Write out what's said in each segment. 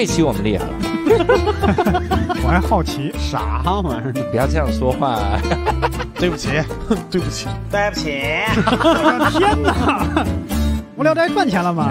这期我们厉害了，我还好奇啥玩意儿呢？不要这样说话，对不起，对不起，对不起！天哪，无聊斋赚钱了吗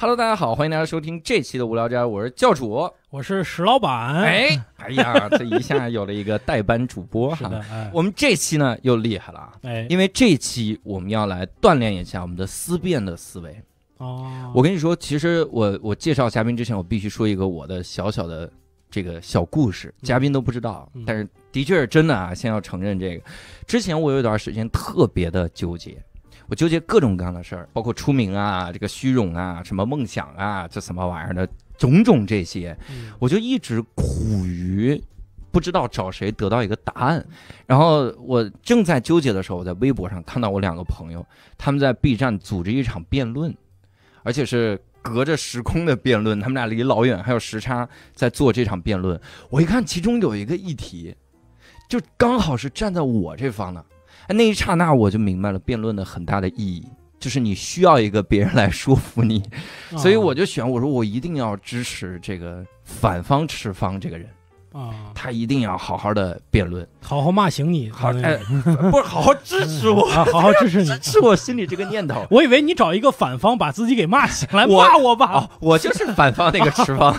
？Hello，大家好，欢迎大家收听这期的无聊斋，我是教主，我是石老板。哎，哎呀，这一下有了一个代班主播哈。我们这期呢又厉害了，哎，因为这期我们要来锻炼一下我们的思辨的思维。哦，我跟你说，其实我我介绍嘉宾之前，我必须说一个我的小小的这个小故事，嘉宾都不知道，但是的确是真的啊，先要承认这个。之前我有一段时间特别的纠结，我纠结各种各样的事儿，包括出名啊，这个虚荣啊，什么梦想啊，这什么玩意儿的种种这些，我就一直苦于不知道找谁得到一个答案。然后我正在纠结的时候，我在微博上看到我两个朋友，他们在 B 站组织一场辩论。而且是隔着时空的辩论，他们俩离老远，还有时差，在做这场辩论。我一看，其中有一个议题，就刚好是站在我这方的。哎，那一刹那我就明白了辩论的很大的意义，就是你需要一个别人来说服你。所以我就选，我说我一定要支持这个反方持方这个人。啊，他一定要好好的辩论，好好骂醒你，好，不是好好支持我，好好支持你，支持我心里这个念头。我以为你找一个反方把自己给骂醒，来骂我吧。我就是反方那个持方。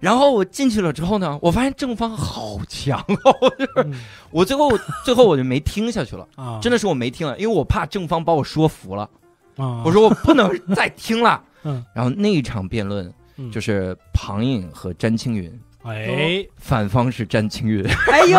然后我进去了之后呢，我发现正方好强，我就是，我最后最后我就没听下去了，真的是我没听了，因为我怕正方把我说服了。我说我不能再听了。然后那一场辩论就是庞颖和詹青云。哎，反方是詹青云。哎呦，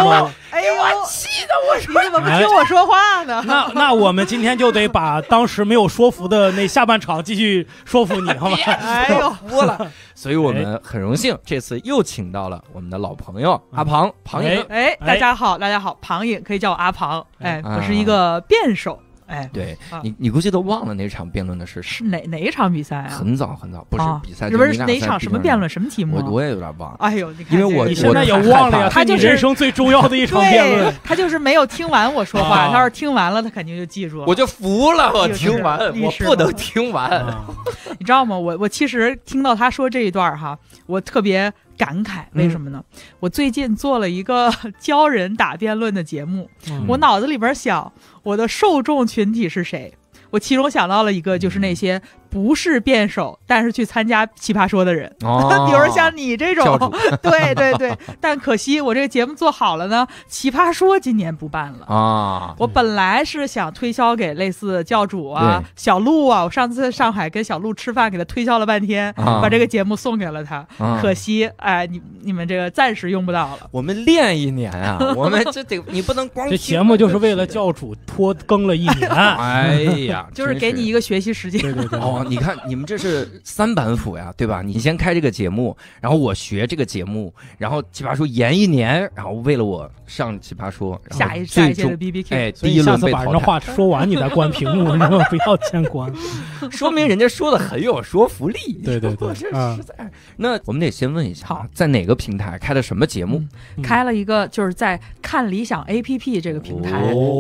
哎呦，气的我说你怎么不听我说话呢？那那我们今天就得把当时没有说服的那下半场继续说服你，好吗？哎呦，服了。所以我们很荣幸这次又请到了我们的老朋友阿庞庞颖。哎，大家好，大家好，庞颖可以叫我阿庞。哎，我是一个辩手。哎，对你，你估计都忘了那场辩论的事是哪哪一场比赛啊？很早很早，不是比赛，不是哪场什么辩论，什么题目？我我也有点忘了。哎呦，你因为我你现在也忘了，他就是人生最重要的一场辩论，他就是没有听完我说话。他要是听完了，他肯定就记住了。我就服了，我听完我不能听完。你知道吗？我我其实听到他说这一段哈，我特别。感慨为什么呢？我最近做了一个 教人打辩论的节目，我脑子里边想，我的受众群体是谁？我其中想到了一个，就是那些。不是辩手，但是去参加《奇葩说》的人，比如像你这种，对对对。但可惜我这个节目做好了呢，《奇葩说》今年不办了啊！我本来是想推销给类似教主啊、小鹿啊，我上次上海跟小鹿吃饭，给他推销了半天，把这个节目送给了他。可惜，哎，你你们这个暂时用不到了。我们练一年啊，我们这得你不能光这节目就是为了教主拖更了一年。哎呀，就是给你一个学习时间。对对对。你看，你们这是三板斧呀，对吧？你先开这个节目，然后我学这个节目，然后七八说延一年，然后为了我。上奇葩说，下一届的 B B K，哎，第一轮被淘汰。把话说完，你再关屏幕，不要先关，说明人家说的很有说服力。对对对，实在。那我们得先问一下，好，在哪个平台开的什么节目？开了一个，就是在看理想 A P P 这个平台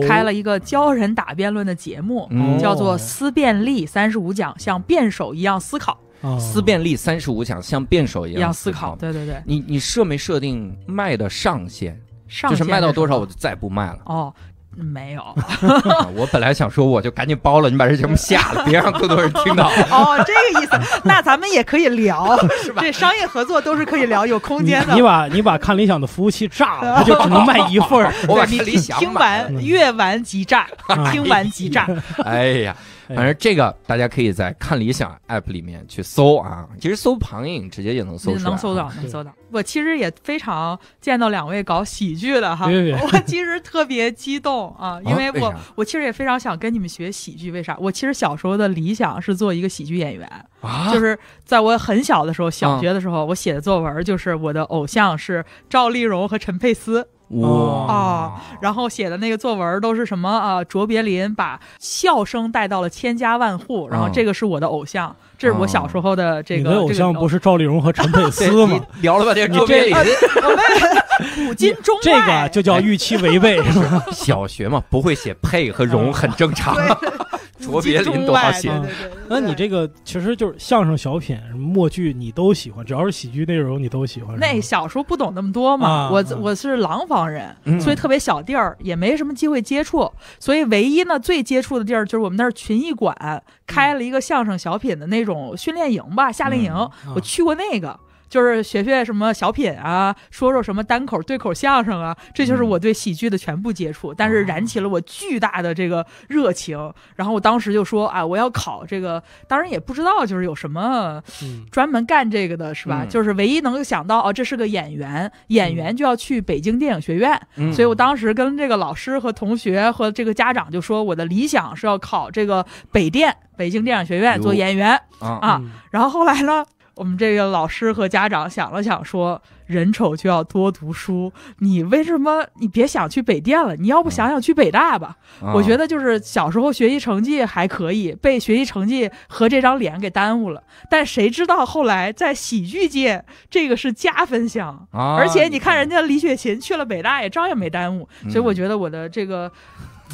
开了一个教人打辩论的节目，叫做《思辨力三十五讲》，像辩手一样思考。思辨力三十五讲，像辩手一样思考。对对对，你你设没设定麦的上限？就是卖到多少我就再不卖了哦，没有。我本来想说我就赶紧包了，你把这节目下了，别让更多人听到。哦，这个意思，那咱们也可以聊，是吧？这商业合作都是可以聊，有空间的。你把你把看理想的服务器炸了，就只能卖一份儿。我给理想听完，越完即炸，听完即炸。哎呀，反正这个大家可以在看理想 app 里面去搜啊，其实搜庞颖直接也能搜，能搜到，能搜到。我其实也非常见到两位搞喜剧的哈，我其实特别激动啊，因为我我其实也非常想跟你们学喜剧。为啥？我其实小时候的理想是做一个喜剧演员，就是在我很小的时候，小学的时候，我写的作文就是我的偶像是赵丽蓉和陈佩斯。哇然后写的那个作文都是什么啊？卓别林把笑声带到了千家万户。然后这个是我的偶像，这是我小时候的这个。你的偶像不是赵丽蓉和陈佩斯吗？聊了半天卓别林。古今中这个就叫预期违背。是吧？小学嘛，不会写“配和“蓉”很正常。卓别林都还行。那你这个其实就是相声小品、什么默剧，你都喜欢，只要是喜剧内容，你都喜欢。那小时候不懂那么多嘛，我我是廊坊人，所以特别小地儿，也没什么机会接触，所以唯一呢最接触的地儿就是我们那儿群艺馆开了一个相声小品的那种训练营吧，夏令营，我去过那个。就是学学什么小品啊，说说什么单口对口相声啊，这就是我对喜剧的全部接触。但是燃起了我巨大的这个热情。然后我当时就说啊，我要考这个，当然也不知道就是有什么专门干这个的是吧？就是唯一能想到啊，这是个演员，演员就要去北京电影学院。所以我当时跟这个老师和同学和这个家长就说，我的理想是要考这个北电，北京电影学院做演员啊。然后后来呢？我们这个老师和家长想了想，说：“人丑就要多读书。你为什么？你别想去北电了，你要不想想去北大吧？我觉得就是小时候学习成绩还可以，被学习成绩和这张脸给耽误了。但谁知道后来在喜剧界，这个是加分项。而且你看人家李雪琴去了北大也照样没耽误。所以我觉得我的这个。”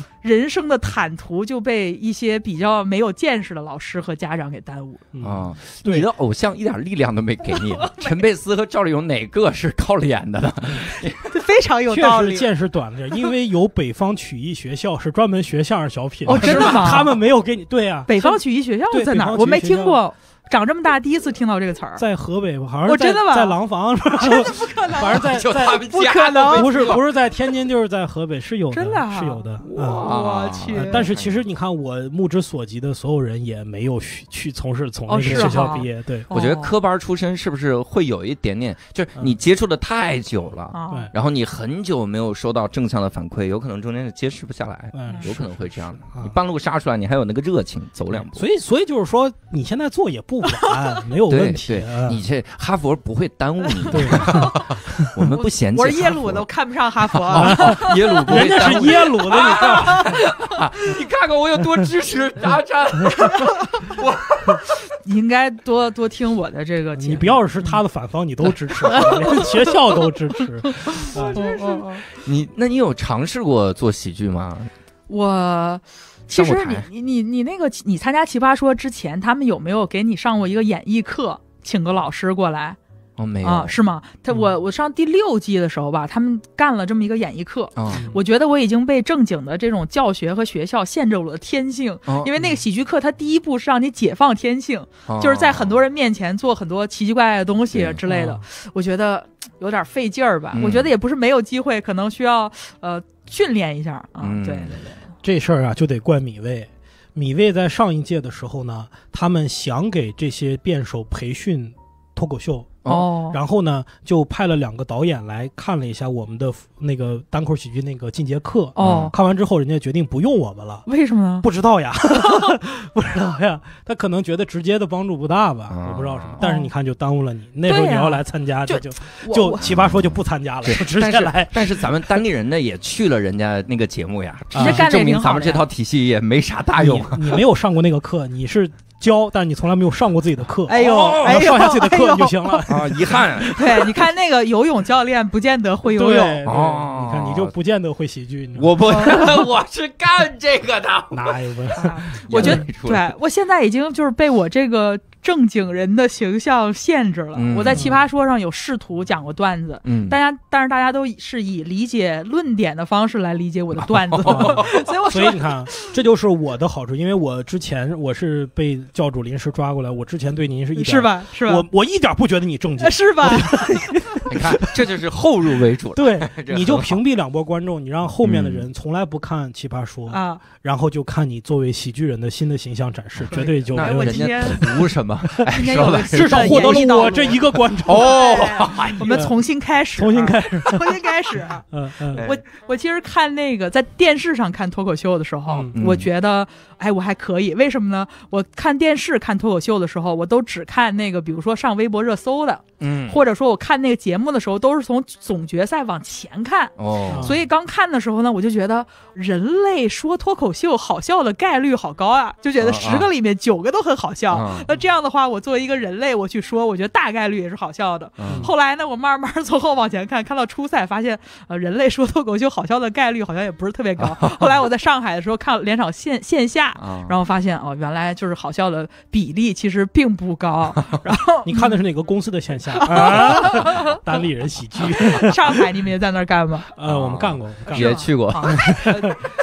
人生的坦途就被一些比较没有见识的老师和家长给耽误了啊！你的偶像一点力量都没给你，陈佩斯和赵丽蓉哪个是靠脸的呢？非常有道理，确实见识短了点。因为有北方曲艺学校，是专门学相声小品。哦，真的吗？他们没有给你对啊，北方曲艺学校在哪？我没听过。长这么大，第一次听到这个词儿，在河北，好像我真的在廊坊，真的不可能，反正在在不可能，不是不是在天津，就是在河北，是有的，真的，是有的，我去。但是其实你看，我目之所及的所有人，也没有去去从事从事学校毕业。对，我觉得科班出身是不是会有一点点，就是你接触的太久了，对，然后你很久没有收到正向的反馈，有可能中间接持不下来，有可能会这样的。你半路杀出来，你还有那个热情，走两步。所以，所以就是说，你现在做也不。没有问题，你这哈佛不会耽误你。我们不嫌弃。我是耶鲁的，我看不上哈佛。耶鲁人家是耶鲁的，你看 你看看我有多支持阿詹。我你应该多多听我的这个，你不要是他的反方，你都支持，连学校都支持。你那你有尝试过做喜剧吗？我。其实你你你你那个你参加《奇葩说》之前，他们有没有给你上过一个演艺课，请个老师过来？啊，没有，是吗？他我我上第六季的时候吧，他们干了这么一个演艺课。我觉得我已经被正经的这种教学和学校限制了我的天性，因为那个喜剧课，它第一步是让你解放天性，就是在很多人面前做很多奇奇怪怪的东西之类的。我觉得有点费劲儿吧？我觉得也不是没有机会，可能需要呃训练一下啊。对对对。这事儿啊，就得怪米卫。米卫在上一届的时候呢，他们想给这些辩手培训脱口秀。哦，然后呢，就派了两个导演来看了一下我们的那个单口喜剧那个进阶课。哦，看完之后，人家决定不用我们了。为什么？不知道呀，不知道呀。他可能觉得直接的帮助不大吧，我不知道什么。但是你看，就耽误了你。那时候你要来参加，就就奇葩说就不参加了，就直接来。但是咱们当地人呢，也去了人家那个节目呀，直接证明咱们这套体系也没啥大用。你没有上过那个课，你是。教，但是你从来没有上过自己的课。哎呦，哎呦，上下自己的课就行了啊，遗憾。对，你看那个游泳教练，不见得会游泳啊。你看，你就不见得会喜剧。我不，我是干这个的。哪有我？我觉得，对我现在已经就是被我这个。正经人的形象限制了我，在《奇葩说》上有试图讲过段子，大家但是大家都是以理解论点的方式来理解我的段子，所以我所以你看，这就是我的好处，因为我之前我是被教主临时抓过来，我之前对您是一是吧是吧，我我一点不觉得你正经是吧。你看，这就是后入为主了。对，你就屏蔽两波观众，你让后面的人从来不看《奇葩说》，啊，然后就看你作为喜剧人的新的形象展示，绝对就没有人家读什么，至少获得了我这一个观潮。我们重新开始，重新开始，重新开始。嗯嗯，我我其实看那个在电视上看脱口秀的时候，我觉得哎我还可以，为什么呢？我看电视看脱口秀的时候，我都只看那个，比如说上微博热搜的，嗯，或者说我看那个节目。目的时候都是从总决赛往前看，所以刚看的时候呢，我就觉得人类说脱口秀好笑的概率好高啊，就觉得十个里面九个都很好笑。那这样的话，我作为一个人类，我去说，我觉得大概率也是好笑的。后来呢，我慢慢从后往前看，看到初赛，发现呃人类说脱口秀好笑的概率好像也不是特别高。后来我在上海的时候看两场线线下，然后发现哦，原来就是好笑的比例其实并不高。然后你看的是哪个公司的线下？安利人喜剧，上海你们也在那儿干吗？呃，我们干过，也去过。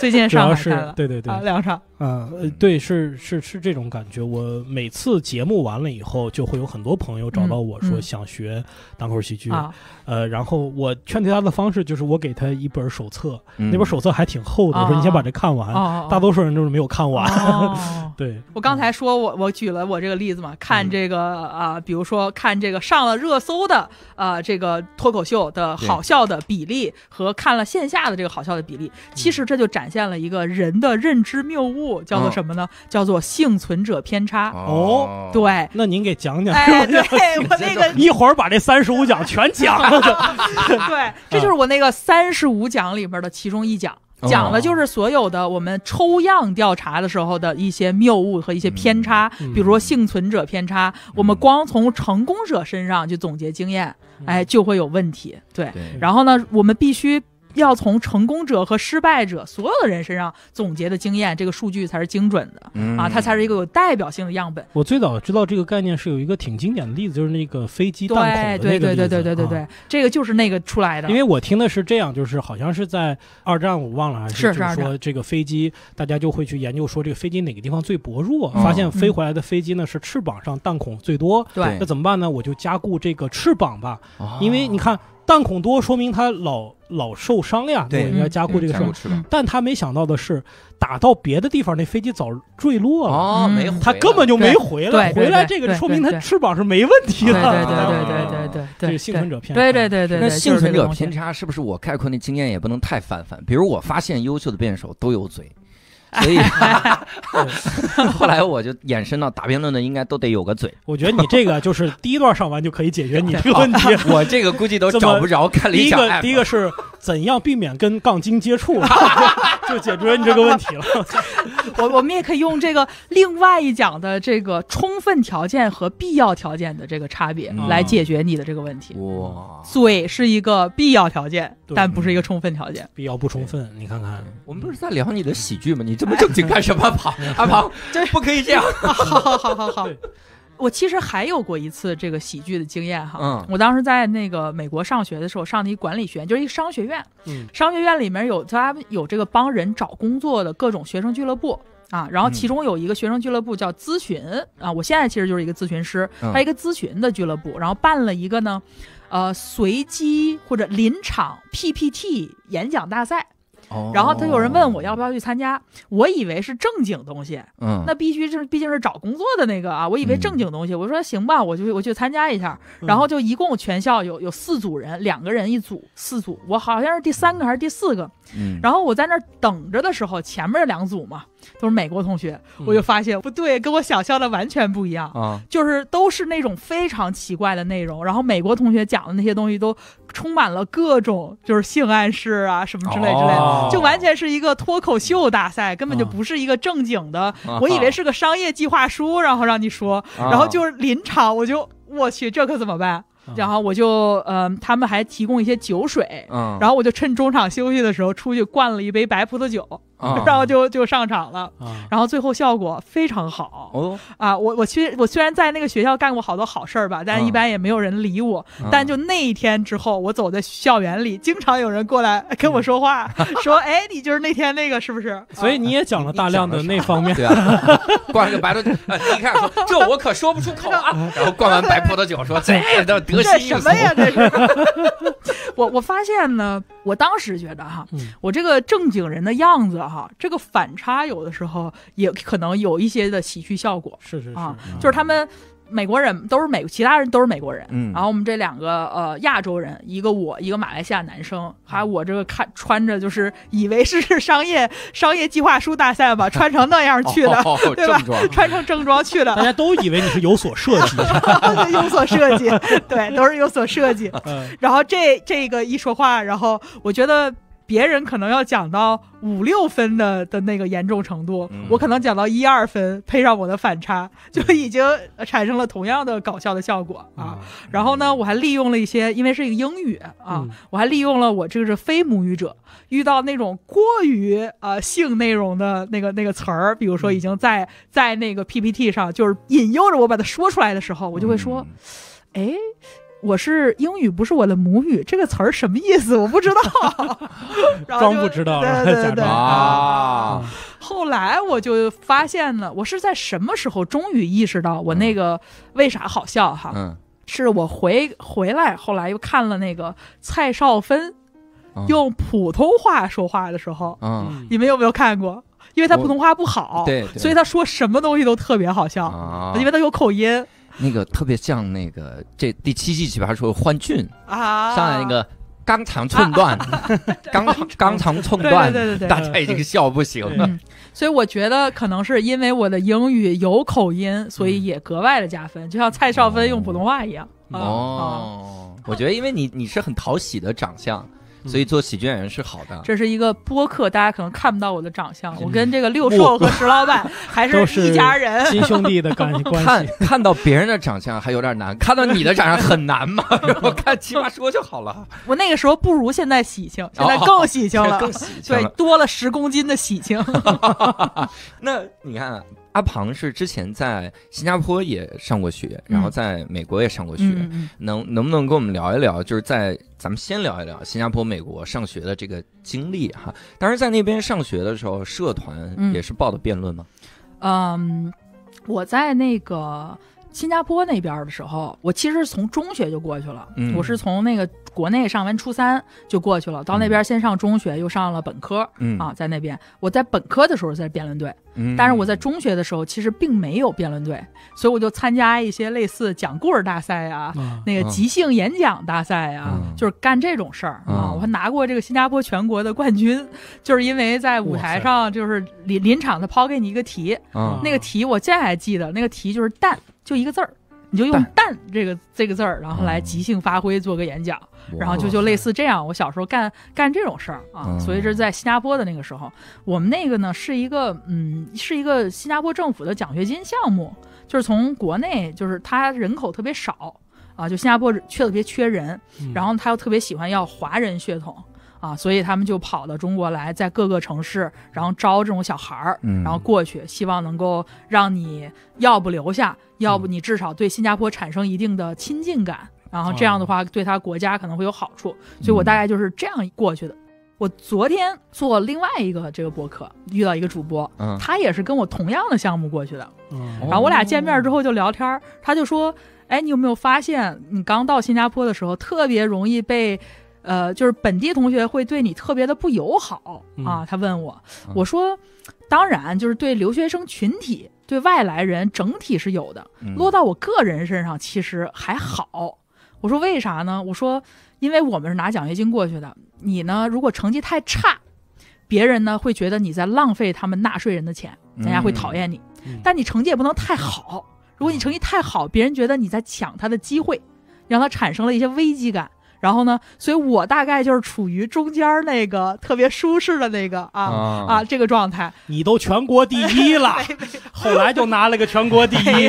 最近上对对对，两场。嗯，对，是是是这种感觉。我每次节目完了以后，就会有很多朋友找到我说想学单口喜剧啊。呃，然后我劝退他的方式就是我给他一本手册，那本手册还挺厚的。我说你先把这看完。大多数人都是没有看完。对，我刚才说我我举了我这个例子嘛，看这个啊，比如说看这个上了热搜的啊，这个脱口秀的好笑的比例和看了线下的这个好笑的比例，其实这就展现了一个人的认知谬误，叫做什么呢？叫做幸存者偏差。哦，对，那您给讲讲，对，我那个一会儿把这三十五讲全讲。对，这就是我那个三十五讲里边的其中一讲，讲的就是所有的我们抽样调查的时候的一些谬误和一些偏差，比如说幸存者偏差，我们光从成功者身上去总结经验，哎，就会有问题。对，然后呢，我们必须。要从成功者和失败者所有的人身上总结的经验，这个数据才是精准的啊，它才是一个有代表性的样本。我最早知道这个概念是有一个挺经典的例子，就是那个飞机弹孔的对对对对对对对这个就是那个出来的。因为我听的是这样，就是好像是在二战，我忘了还是说这个飞机，大家就会去研究说这个飞机哪个地方最薄弱，发现飞回来的飞机呢是翅膀上弹孔最多。对，那怎么办呢？我就加固这个翅膀吧，因为你看。弹孔多说明他老老受伤呀，对，应该加固这个翅膀。但他没想到的是，打到别的地方，那飞机早坠落了啊，他根本就没回来。回来这个说明他翅膀是没问题的。对对对对对对对，幸存者偏差。对对对对，那幸存者偏差是不是我概括那经验也不能太泛泛？比如我发现优秀的辩手都有嘴。所以，后来我就延伸到打辩论的应该都得有个嘴。我觉得你这个就是第一段上完就可以解决你这个问题。我这个估计都找不着看。第一个，第一个是怎样避免跟杠精接触就解决你这个问题了。我我们也可以用这个另外一讲的这个充分条件和必要条件的这个差别来解决你的这个问题。哇，嘴是一个必要条件，但不是一个充分条件。必要不充分，你看看。我们不是在聊你的喜剧吗？你。这么正经干什么，跑 阿庞，这不可以这样！好好好好好。我其实还有过一次这个喜剧的经验哈。嗯，我当时在那个美国上学的时候，上的一管理学院，就是一商学院。嗯，商学院里面有他有这个帮人找工作的各种学生俱乐部啊。然后其中有一个学生俱乐部叫咨询啊。我现在其实就是一个咨询师，还有一个咨询的俱乐部。然后办了一个呢，呃，随机或者临场 PPT 演讲大赛。然后他有人问我要不要去参加，我以为是正经东西，嗯，那必须是毕竟是找工作的那个啊，我以为正经东西，我说行吧，我就我去参加一下。然后就一共全校有有四组人，两个人一组，四组，我好像是第三个还是第四个，嗯，然后我在那儿等着的时候，前面两组嘛。都是美国同学，我就发现不对，跟我想象的完全不一样啊！就是都是那种非常奇怪的内容，然后美国同学讲的那些东西都充满了各种就是性暗示啊什么之类之类的，就完全是一个脱口秀大赛，根本就不是一个正经的。我以为是个商业计划书，然后让你说，然后就是临场，我就我去这可怎么办？然后我就呃，他们还提供一些酒水，嗯，然后我就趁中场休息的时候出去灌了一杯白葡萄酒。然后就就上场了，然后最后效果非常好。啊，我我虽我虽然在那个学校干过好多好事儿吧，但一般也没有人理我。但就那一天之后，我走在校园里，经常有人过来跟我说话，说：“哎，你就是那天那个是不是？”所以你也讲了大量的那方面。灌了个白葡萄酒，你看，这我可说不出口。啊。然后灌完白葡萄酒，说：“这都得心应手。”我我发现呢，我当时觉得哈，我这个正经人的样子。哈，这个反差有的时候也可能有一些的喜剧效果。是是啊，就是他们美国人都是美，其他人都是美国人。嗯，然后我们这两个呃亚洲人，一个我，一个马来西亚男生，还有我这个看穿着就是以为是商业商业计划书大赛吧，穿成那样去的，对吧？穿成正装去的，大家都以为你是有所设计，有所设计，对，都是有所设计。然后这这个一说话，然后我觉得。别人可能要讲到五六分的的那个严重程度，我可能讲到一二分，配上我的反差，就已经产生了同样的搞笑的效果啊。然后呢，我还利用了一些，因为是一个英语啊，我还利用了我这个是非母语者，遇到那种过于呃性内容的那个那个词儿，比如说已经在在那个 PPT 上，就是引诱着我把它说出来的时候，我就会说，哎。我是英语，不是我的母语，这个词儿什么意思？我不知道，装不知道，假装啊。后来我就发现了，我是在什么时候终于意识到我那个为啥好笑哈？嗯，是我回回来，后来又看了那个蔡少芬用普通话说话的时候，嗯，你们有没有看过？因为他普通话不好，对，所以他说什么东西都特别好笑，因为他有口音。那个特别像那个这第七季奇葩说欢俊啊，上来那个肝肠寸断，肝 肝肠寸断，对对对，大家已经笑不行了。所以我觉得可能是因为我的英语有口音，所以也格外的加分，就像蔡少芬用普通话一样。哦，我觉得因为你你是很讨喜的长相。所以做喜剧演员是好的。这是一个播客，大家可能看不到我的长相。我跟这个六寿和石老板 还是一家人，亲兄弟的关系。看看到别人的长相还有点难，看到你的长相很难吗？我看奇葩说就好了。我那个时候不如现在喜庆，现在更喜庆了，更喜庆，对，多了十公斤的喜庆。那你看。阿庞是之前在新加坡也上过学，然后在美国也上过学，能能不能跟我们聊一聊？就是在咱们先聊一聊新加坡、美国上学的这个经历哈。当时在那边上学的时候，社团也是报的辩论吗？嗯，我在那个。新加坡那边的时候，我其实从中学就过去了。我是从那个国内上完初三就过去了，到那边先上中学，又上了本科。嗯啊，在那边，我在本科的时候在辩论队。嗯，但是我在中学的时候其实并没有辩论队，所以我就参加一些类似讲故事大赛啊，那个即兴演讲大赛啊，就是干这种事儿啊。我还拿过这个新加坡全国的冠军，就是因为在舞台上，就是临临场的抛给你一个题，那个题我现在还记得，那个题就是蛋。就一个字儿，你就用“蛋”这个这个字儿，然后来即兴发挥做个演讲，然后就就类似这样。我小时候干干这种事儿啊，所以是在新加坡的那个时候，我们那个呢是一个嗯是一个新加坡政府的奖学金项目，就是从国内，就是他人口特别少啊，就新加坡缺特别缺人，然后他又特别喜欢要华人血统。啊，所以他们就跑到中国来，在各个城市，然后招这种小孩儿，然后过去，希望能够让你要不留下，要不你至少对新加坡产生一定的亲近感，然后这样的话对他国家可能会有好处。所以我大概就是这样过去的。我昨天做另外一个这个博客，遇到一个主播，他也是跟我同样的项目过去的，然后我俩见面之后就聊天，他就说：“哎，你有没有发现，你刚到新加坡的时候特别容易被。”呃，就是本地同学会对你特别的不友好啊。他问我，我说，当然，就是对留学生群体、对外来人整体是有的。落到我个人身上，其实还好。我说为啥呢？我说，因为我们是拿奖学金过去的。你呢，如果成绩太差，别人呢会觉得你在浪费他们纳税人的钱，大家会讨厌你。但你成绩也不能太好，如果你成绩太好，别人觉得你在抢他的机会，让他产生了一些危机感。然后呢？所以我大概就是处于中间那个特别舒适的那个啊啊这个状态。你都全国第一了，后来就拿了个全国第一。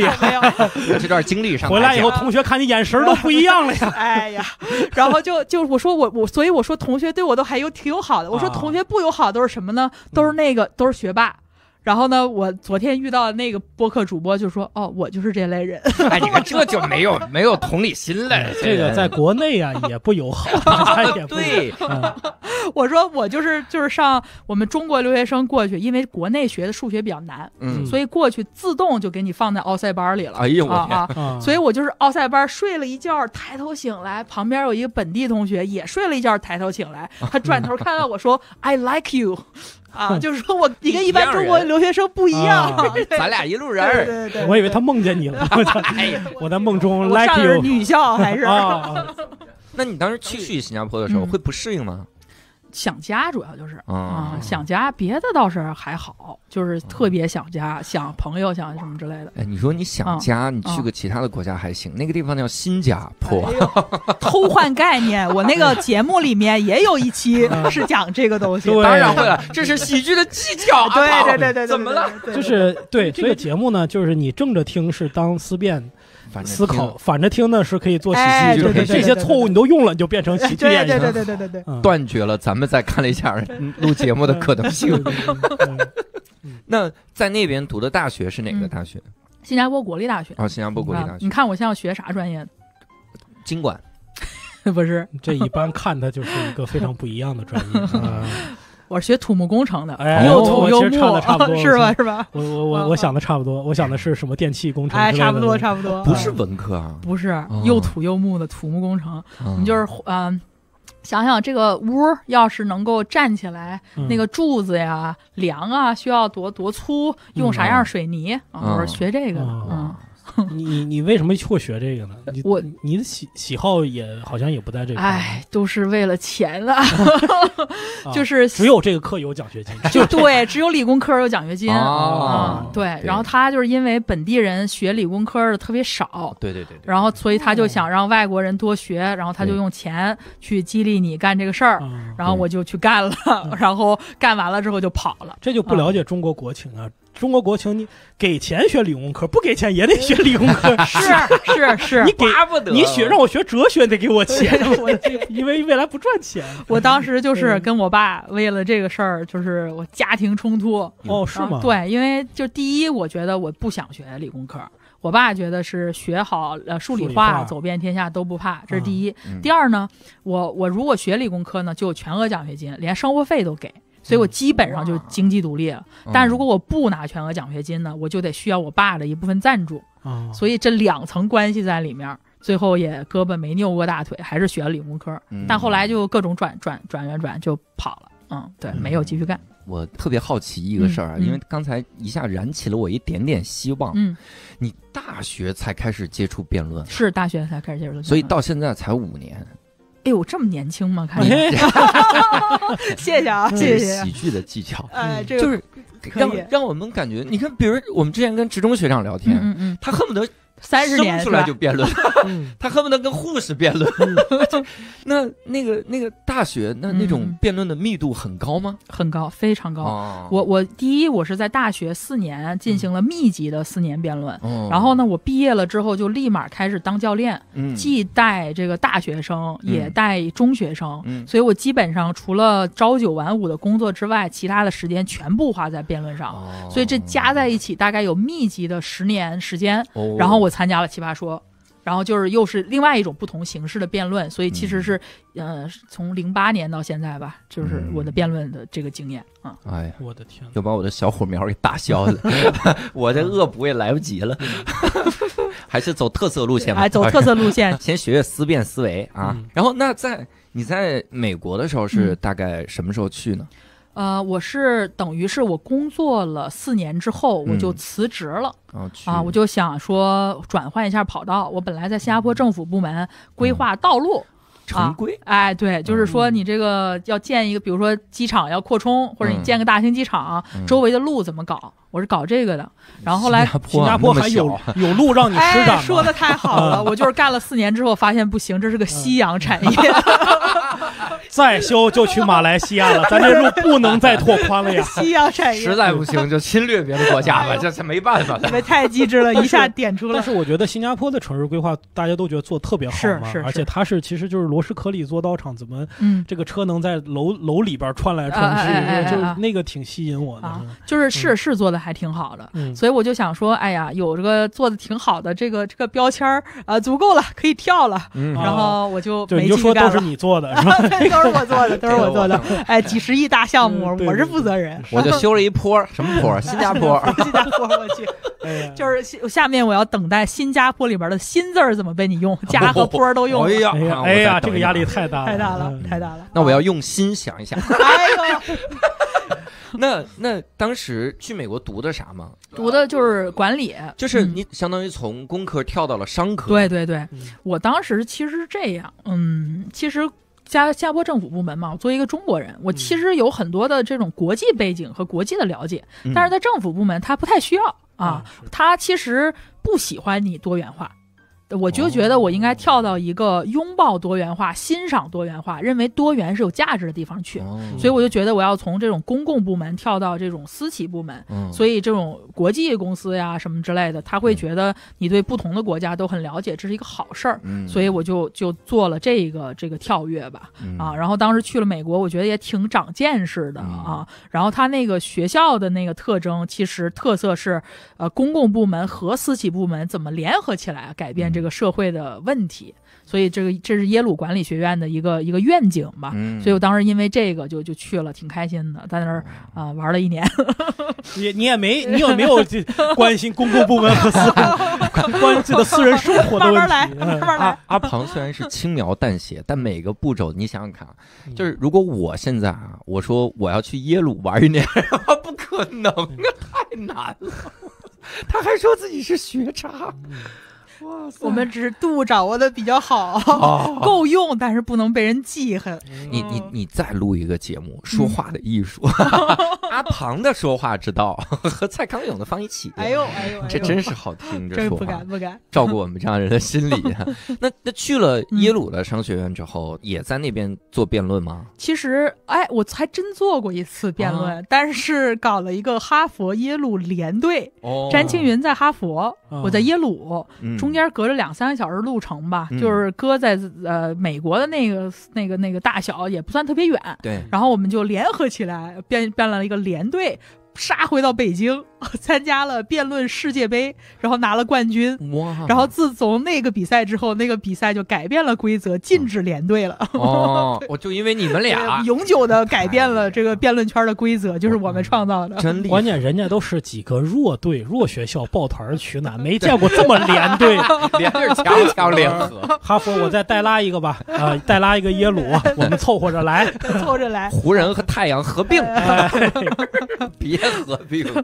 有 这段经历上，回来以后同学看你眼神都不一样了呀。哎呀，然后就就我说我我，所以我说同学对我都还有挺友好的。我说同学不友好都是什么呢？都是那个都是学霸。然后呢，我昨天遇到那个播客主播就说：“哦，我就是这类人。”哎，你们这就没有 没有同理心了。这个在国内啊也不友好，也不对。我说我就是就是上我们中国留学生过去，因为国内学的数学比较难，嗯，所以过去自动就给你放在奥赛班里了。哎呦我天啊！所以我就是奥赛班睡了一觉，抬头醒来，旁边有一个本地同学也睡了一觉，抬头醒来，他转头看到我说：“I like you。”啊，就是说我你跟一般中国留学生不一样，咱俩一路人儿。我以为他梦见你了，我 在梦中 like you 女校还是？那你当时去去新加坡的时候会不适应吗？想家主要就是啊，想家，别的倒是还好，就是特别想家，想朋友，想什么之类的。哎，你说你想家，你去个其他的国家还行，那个地方叫新加坡。偷换概念，我那个节目里面也有一期是讲这个东西。当然会了，这是喜剧的技巧对对对对，怎么了？就是对，所以节目呢，就是你正着听是当思辨。思考反着听呢，是可以做喜剧，这些错误你都用了，你就变成喜剧演员，断绝了咱们再看了一下录节目的可能性。那在那边读的大学是哪个大学？新加坡国立大学。哦，新加坡国立大学。你看我像学啥专业？经管？不是？这一般看的就是一个非常不一样的专业。我是学土木工程的，又土又木，是吧？是吧？我我我我想的差不多，我想的是什么电气工程，哎，差不多，差不多，不是文科啊，不是又土又木的土木工程，你就是嗯，想想这个屋要是能够站起来，那个柱子呀、梁啊，需要多多粗，用啥样水泥？我是学这个的，嗯。你你为什么会学这个呢？你我你的喜喜好也好像也不在这个。哎，都是为了钱啊！就是只有这个课有奖学金，就对，只有理工科有奖学金啊。对，然后他就是因为本地人学理工科的特别少，对对对，然后所以他就想让外国人多学，然后他就用钱去激励你干这个事儿，然后我就去干了，然后干完了之后就跑了。这就不了解中国国情啊！中国国情，你给钱学理工科，不给钱也得学理工科。是 是是，你巴不得你学让我学哲学，得给我钱，因为未来不赚钱。我当时就是跟我爸为了这个事儿，就是我家庭冲突。哦，是吗？对，因为就第一，我觉得我不想学理工科，我爸觉得是学好数理化，走遍天下都不怕，这是第一。第二呢，我我如果学理工科呢，就有全额奖学金，连生活费都给。所以我基本上就经济独立了，但如果我不拿全额奖学金呢，我就得需要我爸的一部分赞助，所以这两层关系在里面，最后也胳膊没扭过大腿，还是学了理工科，但后来就各种转转转转转就跑了，嗯，对，没有继续干。我特别好奇一个事儿啊，因为刚才一下燃起了我一点点希望，嗯，你大学才开始接触辩论，是大学才开始接触所以到现在才五年。哎，呦，这么年轻吗？看，谢谢啊，谢谢。喜剧的技巧，哎，就是让让我们感觉，你看，比如我们之前跟职中学长聊天，嗯嗯，他恨不得。三十年出来就辩论，他恨不得跟护士辩论。那那个那个大学，那那种辩论的密度很高吗？很高，非常高。我我第一我是在大学四年进行了密集的四年辩论，然后呢，我毕业了之后就立马开始当教练，既带这个大学生也带中学生，所以我基本上除了朝九晚五的工作之外，其他的时间全部花在辩论上，所以这加在一起大概有密集的十年时间，然后我。参加了《奇葩说》，然后就是又是另外一种不同形式的辩论，所以其实是，呃，从零八年到现在吧，就是我的辩论的这个经验啊。哎呀，我的天，又把我的小火苗给打消了，我这恶补也来不及了，还是走特色路线吧。走特色路线，先学学思辨思维啊。然后，那在你在美国的时候是大概什么时候去呢？呃，我是等于是我工作了四年之后，我就辞职了啊，我就想说转换一下跑道。我本来在新加坡政府部门规划道路，常规，哎，对，就是说你这个要建一个，比如说机场要扩充，或者你建个大型机场，周围的路怎么搞？我是搞这个的。然后后来新加坡还有有路让你施展。哎，说的太好了，我就是干了四年之后发现不行，这是个夕阳产业。再修就去马来西亚了，咱这路不能再拓宽了呀！西洋产业实在不行就侵略别的国家吧，这这没办法。你们太机智了，一下点出了。但是我觉得新加坡的城市规划大家都觉得做特别好嘛，而且它是其实就是罗氏颗粒做道场，怎么这个车能在楼楼里边穿来穿去，就那个挺吸引我的。就是是是做的还挺好的，所以我就想说，哎呀，有这个做的挺好的这个这个标签儿啊，足够了，可以跳了。然后我就对你就说都是你做的，然后。都是我做的，都是我做的。哎，几十亿大项目，我是负责人。我就修了一坡，什么坡？新加坡，新加坡，我去。就是下面我要等待新加坡里边的“新”字怎么被你用？加和坡都用。哎呀，哎呀，这个压力太大了，太大了，太大了。那我要用心想一想。哎呦，那那当时去美国读的啥吗？读的就是管理，就是你相当于从工科跳到了商科。对对对，我当时其实是这样。嗯，其实。加加波政府部门嘛，我作为一个中国人，我其实有很多的这种国际背景和国际的了解，但是在政府部门他不太需要啊，他其实不喜欢你多元化。我就觉得我应该跳到一个拥抱多元化、欣赏多元化、认为多元是有价值的地方去，所以我就觉得我要从这种公共部门跳到这种私企部门，所以这种国际公司呀什么之类的，他会觉得你对不同的国家都很了解，这是一个好事儿，所以我就就做了这个这个跳跃吧啊，然后当时去了美国，我觉得也挺长见识的啊，然后他那个学校的那个特征其实特色是，呃，公共部门和私企部门怎么联合起来改变这。这个社会的问题，所以这个这是耶鲁管理学院的一个一个愿景吧。所以我当时因为这个就就去了，挺开心的，在那儿啊玩了一年。你你也没你有没有这关心公共部门和私 关自己的私人生活的问题？阿阿庞虽然是轻描淡写，但每个步骤你想想看就是如果我现在啊，我说我要去耶鲁玩一年，不可能啊，太难了。他还说自己是学渣。我们只是度掌握的比较好，够用，但是不能被人记恨。你你你再录一个节目，说话的艺术，阿庞的说话之道和蔡康永的放一起。哎呦哎呦，这真是好听。这不敢不敢照顾我们这样人的心理。那那去了耶鲁的商学院之后，也在那边做辩论吗？其实哎，我还真做过一次辩论，但是搞了一个哈佛耶鲁联队。哦，詹青云在哈佛，我在耶鲁。嗯。中间隔着两三个小时路程吧，就是搁在呃美国的那个那个那个大小也不算特别远，对。然后我们就联合起来，编编了一个连队。杀回到北京，参加了辩论世界杯，然后拿了冠军。哇！然后自从那个比赛之后，那个比赛就改变了规则，禁止连队了。哦，我就因为你们俩，永久的改变了这个辩论圈的规则，就是我们创造的。真厉害！关键人家都是几个弱队、弱学校抱团取暖，没见过这么连队，连队强强联合。哈佛，我再带拉一个吧，啊，带拉一个耶鲁，我们凑合着来，凑合着来。湖人和太阳合并哎、别。何必嘛？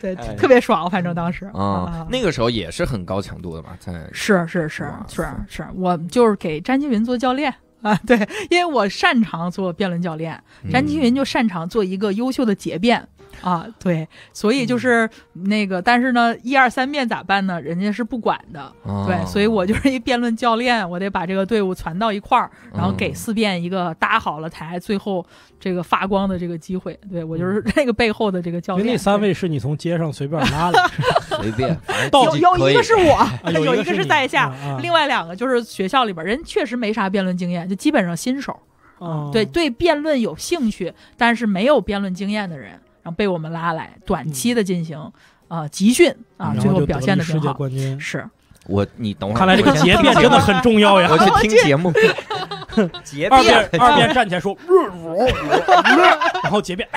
对，特别爽，反正当时啊，那个时候也是很高强度的嘛，在是是是是是，我就是给詹金云做教练啊，对，因为我擅长做辩论教练，詹青云就擅长做一个优秀的结辩。啊，对，所以就是那个，但是呢，一二三遍咋办呢？人家是不管的，对，所以我就是一辩论教练，我得把这个队伍攒到一块儿，然后给四辩一个搭好了台，最后这个发光的这个机会。对我就是 那个背后的这个教练。那三位是你从街上随便拉的，随便，有有一个是我，有一个是在下，另外两个就是学校里边人，确实没啥辩论经验，就基本上新手。嗯、对，对，辩论有兴趣但是没有辩论经验的人。然后被我们拉来，短期的进行啊集训啊，最后表现的挺好。是，我你等会儿。看来这个节变真的很重要呀。我去听节目。结辩二辩站起来说，然后结辩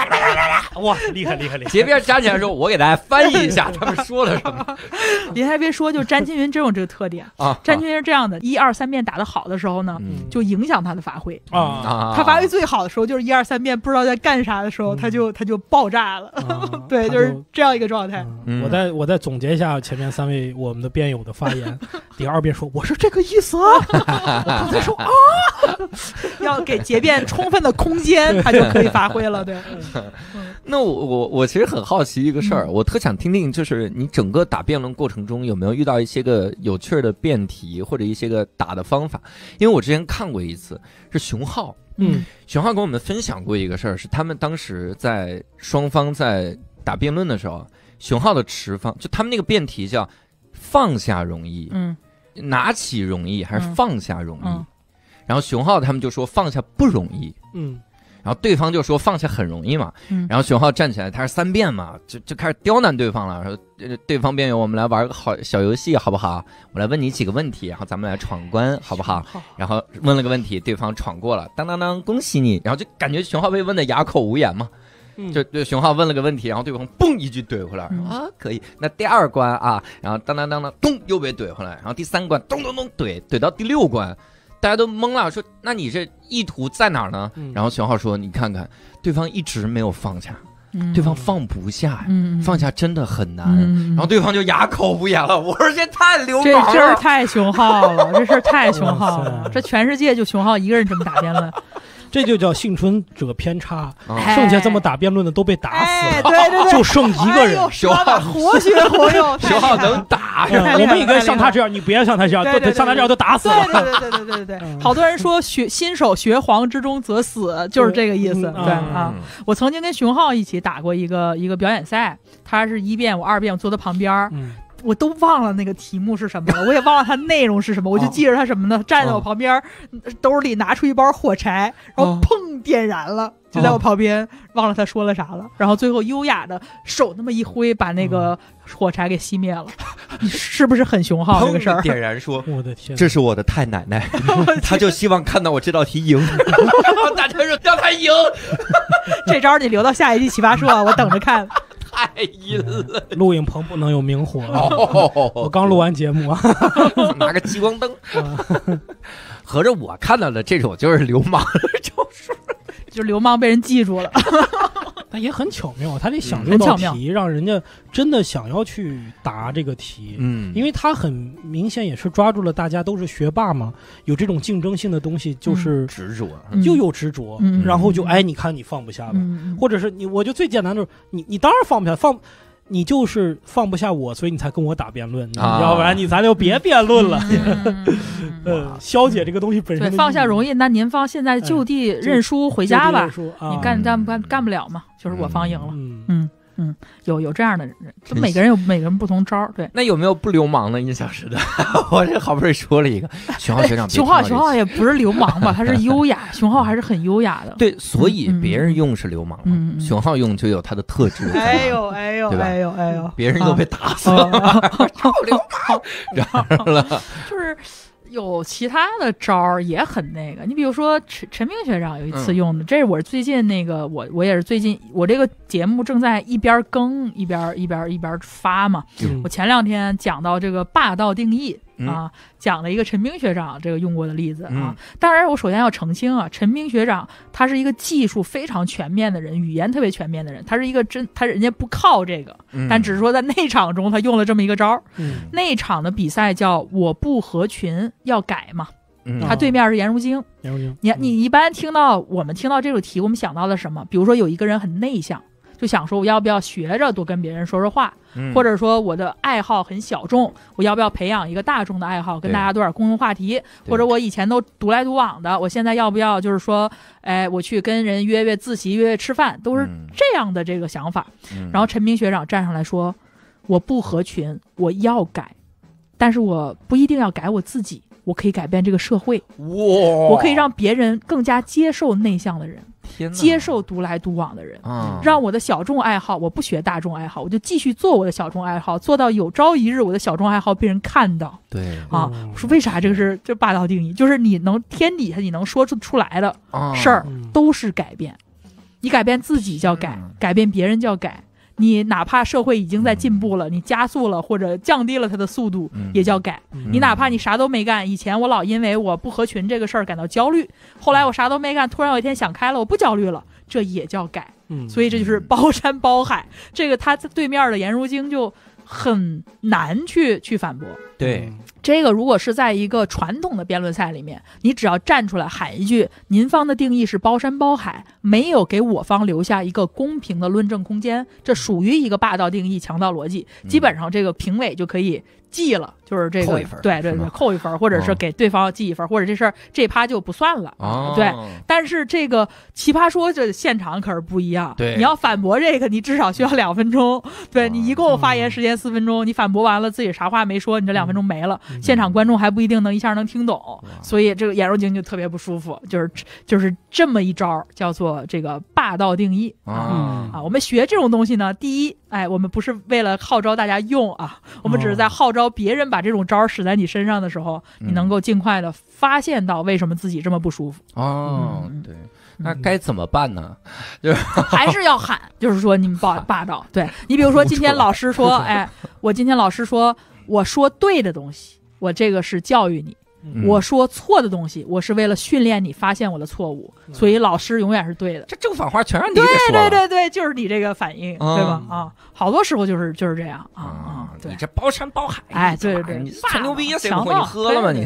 哇厉害厉害厉害！结辩站起来说，我给大家翻译一下他们说了什么。林海别说，就詹青云真有这个特点啊。詹青云是这样的，一二三遍打得好的时候呢，就影响他的发挥啊。他发挥最好的时候就是一二三遍不知道在干啥的时候，他就他就爆炸了。对，就是这样一个状态。我再我再总结一下前面三位我们的辩友的发言。第二辩说我是这个意思啊，我刚才说啊。要给结辩充分的空间，他就可以发挥了。对，那我我我其实很好奇一个事儿，我特想听听，就是你整个打辩论过程中有没有遇到一些个有趣的辩题或者一些个打的方法？因为我之前看过一次，是熊浩，嗯，熊浩跟我们分享过一个事儿，是他们当时在双方在打辩论的时候，熊浩的持方就他们那个辩题叫放下容易，嗯，拿起容易还是放下容易？然后熊浩他们就说放下不容易，嗯，然后对方就说放下很容易嘛，嗯，然后熊浩站起来，他是三辩嘛，就就开始刁难对方了，说对方辩友，我们来玩个好小游戏好不好？我来问你几个问题，然后咱们来闯关好不好？然后问了个问题，对方闯过了，当当当，恭喜你。然后就感觉熊浩被问的哑口无言嘛，就对熊浩问了个问题，然后对方嘣一句怼回来，啊，可以。那第二关啊，然后当当当当，咚又被怼回来。然后第三关，咚咚咚，怼怼到第六关。大家都懵了，说：“那你这意图在哪儿呢？”然后熊浩说：“你看看，对方一直没有放下，对方放不下放下真的很难。”然后对方就哑口无言了。我说：“这太流氓，了，这事儿太熊浩了，这事儿太熊浩了，这全世界就熊浩一个人这么打辩论。这就叫幸存者偏差，剩下这么打辩论的都被打死了，就剩一个人。熊浩活学活用，熊浩能打，我们应该像他这样，你别像他这样，对，像他这样都打死了。对对对对对对对，好多人说学新手学黄之中则死，就是这个意思。对啊，我曾经跟熊浩一起打过一个一个表演赛，他是一辩，我二辩，我坐他旁边。我都忘了那个题目是什么了，我也忘了它内容是什么，我就记着他什么呢？站在我旁边，兜里拿出一包火柴，然后砰点燃了，就在我旁边，忘了他说了啥了。然后最后优雅的手那么一挥，把那个火柴给熄灭了。你是不是很雄浩？那个事儿？点燃说，我的天，这是我的太奶奶，他就希望看到我这道题赢。大家说让他赢，这招得留到下一季奇葩说，我等着看。太阴了，录影棚不能有明火。我刚录完节目，拿个激光灯。合着我看到的这种就是流氓的招数，就流氓被人记住了。那也很巧妙，他得想这道题，让人家真的想要去答这个题。嗯，因为他很明显也是抓住了大家都是学霸嘛，有这种竞争性的东西就是执着，又有执着，然后就哎，你看你放不下了，或者是你，我就最简单的，你你当然放不下放。你就是放不下我，所以你才跟我打辩论。要不然你咱就别辩论了。嗯，消解这个东西本身，放下容易。那您方现在就地认输回家吧。你干干不干干不了嘛，就是我方赢了。嗯。嗯，有有这样的人，就每个人有每个人不同招儿。对，那有没有不流氓的？你小时的，我这好不容易说了一个。熊浩学长，熊浩，熊浩也不是流氓吧？他是优雅，熊浩还是很优雅的。对，所以别人用是流氓嘛，熊浩用就有他的特质。哎呦哎呦，哎呦哎呦，别人都被打死了。不流氓，然后呢？就是。有其他的招儿也很那个，你比如说陈陈明学长有一次用的，这是我最近那个我我也是最近我这个节目正在一边更一边一边一边发嘛，我前两天讲到这个霸道定义。啊，讲了一个陈冰学长这个用过的例子啊。当然，我首先要澄清啊，陈冰学长他是一个技术非常全面的人，语言特别全面的人。他是一个真，他人家不靠这个，但只是说在那场中他用了这么一个招儿。那场的比赛叫“我不合群要改”嘛，他对面是颜如晶。颜如晶，你你一般听到我们听到这种题，我们想到了什么？比如说有一个人很内向。就想说我要不要学着多跟别人说说话，或者说我的爱好很小众，我要不要培养一个大众的爱好，跟大家多有共同话题？或者我以前都独来独往的，我现在要不要就是说，哎，我去跟人约约自习，约约吃饭，都是这样的这个想法。然后陈明学长站上来说，我不合群，我要改，但是我不一定要改我自己，我可以改变这个社会，我可以让别人更加接受内向的人。接受独来独往的人，让我的小众爱好，我不学大众爱好，我就继续做我的小众爱好，做到有朝一日我的小众爱好被人看到。对，啊，说为啥这个是这霸道定义？就是你能天底下你能说出出来的事儿都是改变，你改变自己叫改，改变别人叫改。你哪怕社会已经在进步了，你加速了或者降低了它的速度，也叫改。你哪怕你啥都没干，以前我老因为我不合群这个事儿感到焦虑，后来我啥都没干，突然有一天想开了，我不焦虑了，这也叫改。所以这就是包山包海，这个他对面的颜如晶就。很难去去反驳。对这个，如果是在一个传统的辩论赛里面，你只要站出来喊一句：“您方的定义是包山包海，没有给我方留下一个公平的论证空间。”这属于一个霸道定义、强盗逻辑，基本上这个评委就可以。记了，就是这个，对对，对，扣一分，或者是给对方记一分，或者这事儿这趴就不算了。对，但是这个奇葩说这现场可是不一样，对，你要反驳这个，你至少需要两分钟，对你一共发言时间四分钟，你反驳完了自己啥话没说，你这两分钟没了，现场观众还不一定能一下能听懂，所以这个颜如晶就特别不舒服，就是就是这么一招，叫做这个霸道定义啊。啊，我们学这种东西呢，第一。哎，我们不是为了号召大家用啊，我们只是在号召别人把这种招使在你身上的时候，你能够尽快的发现到为什么自己这么不舒服。哦，对，那该怎么办呢？就 还是要喊，就是说你们霸霸道。对你，比如说今天老师说，哎，我今天老师说我说对的东西，我这个是教育你。我说错的东西，我是为了训练你发现我的错误，所以老师永远是对的。这正反话全让你对对对对，就是你这个反应，对吧？啊，好多时候就是就是这样啊。你这包山包海，哎，对对对，吹牛逼啊！想喝了吗？你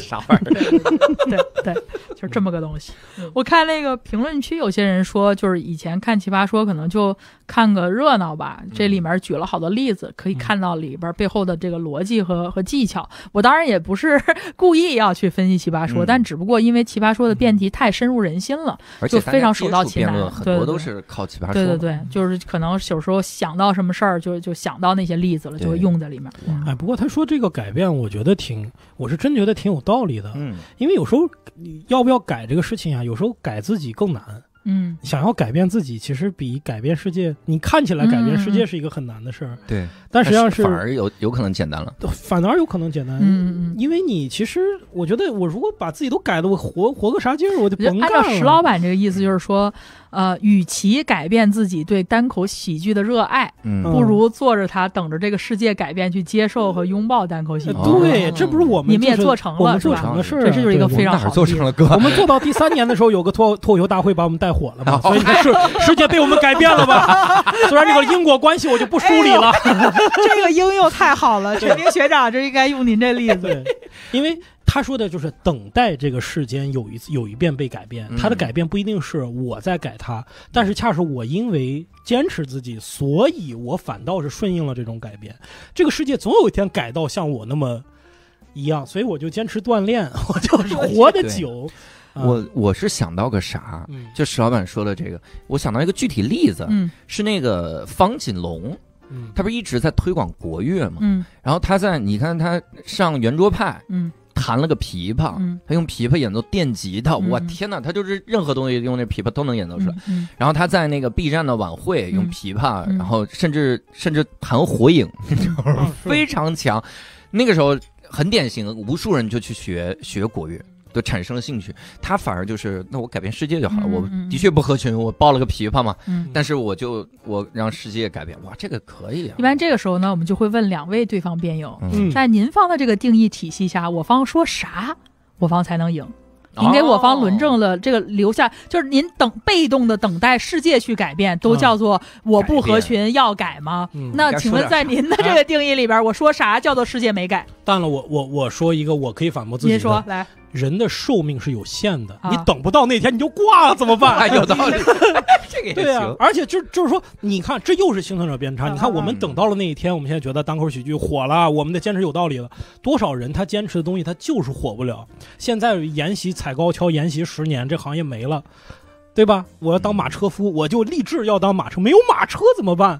啥玩意儿？对对，就是这么个东西。我看那个评论区，有些人说，就是以前看《奇葩说》，可能就看个热闹吧。这里面举了好多例子，可以看到里边背后的这个逻辑和和技巧。我当然也不是 故。故意要去分析奇葩说，但只不过因为奇葩说的辩题太深入人心了，就非常到擒来了很多都是靠奇葩说。对对对，就是可能有时候想到什么事儿，就就想到那些例子了，就会用在里面。哎，不过他说这个改变，我觉得挺，我是真觉得挺有道理的。嗯，因为有时候要不要改这个事情啊？有时候改自己更难。嗯，想要改变自己，其实比改变世界。你看起来改变世界是一个很难的事儿，对，但实际上是反而有有可能简单了，反而有可能简单。嗯嗯，因为你其实，我觉得，我如果把自己都改了，我活活个啥劲儿，我就甭干了。按照石老板这个意思，就是说。呃，与其改变自己对单口喜剧的热爱，不如坐着它等着这个世界改变，去接受和拥抱单口喜剧。对，这不是我们你们也做成了，我们做成了事儿，这是一个非常好。做成了哥，我们做到第三年的时候，有个脱脱口秀大会把我们带火了，嘛，所以是世界被我们改变了吧？虽然这个因果关系我就不梳理了。这个应用太好了，陈明学长，这应该用您这例子，因为。他说的就是等待这个世间有一次有一遍被改变，他的改变不一定是我在改他，但是恰是我因为坚持自己，所以我反倒是顺应了这种改变。这个世界总有一天改到像我那么一样，所以我就坚持锻炼，我就是活得久。我我是想到个啥，就史老板说的这个，我想到一个具体例子，是那个方锦龙，他不是一直在推广国乐嘛，嗯，然后他在你看他上圆桌派，嗯。弹了个琵琶，他用琵琶演奏电吉他，我天哪，他就是任何东西用那琵琶都能演奏出来。然后他在那个 B 站的晚会用琵琶，然后甚至甚至弹火影，非常强。那个时候很典型，无数人就去学学国乐。都产生了兴趣，他反而就是那我改变世界就好了。我的确不合群，我抱了个琵琶嘛，但是我就我让世界改变，哇，这个可以啊。一般这个时候呢，我们就会问两位对方辩友，在您方的这个定义体系下，我方说啥，我方才能赢？您给我方论证了这个留下，就是您等被动的等待世界去改变，都叫做我不合群要改吗？那请问在您的这个定义里边，我说啥叫做世界没改？淡了，我我我说一个，我可以反驳自己。您说来。人的寿命是有限的，你等不到那天你就挂了，怎么办？有道理，这个也对啊。而且就就是说，你看，这又是幸存者偏差。你看，我们等到了那一天，我们现在觉得单口喜剧火了，我们的坚持有道理了。多少人他坚持的东西他就是火不了。现在沿袭踩高跷，沿袭十年，这行业没了，对吧？我要当马车夫，我就立志要当马车，没有马车怎么办？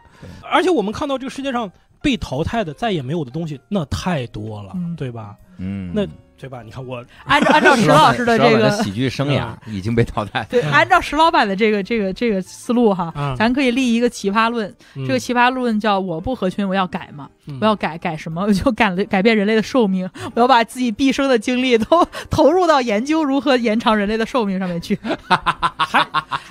而且我们看到这个世界上被淘汰的再也没有的东西，那太多了，对吧？嗯，那。对吧？你看我 按照按照石老师的这个喜剧生涯已经被淘汰。对，按照石老板的这个这个这个思路哈，咱可以立一个奇葩论。这个奇葩论叫我不合群，我要改嘛，我要改改什么？我就改改变人类的寿命。我要把自己毕生的精力都投入到研究如何延长人类的寿命上面去。还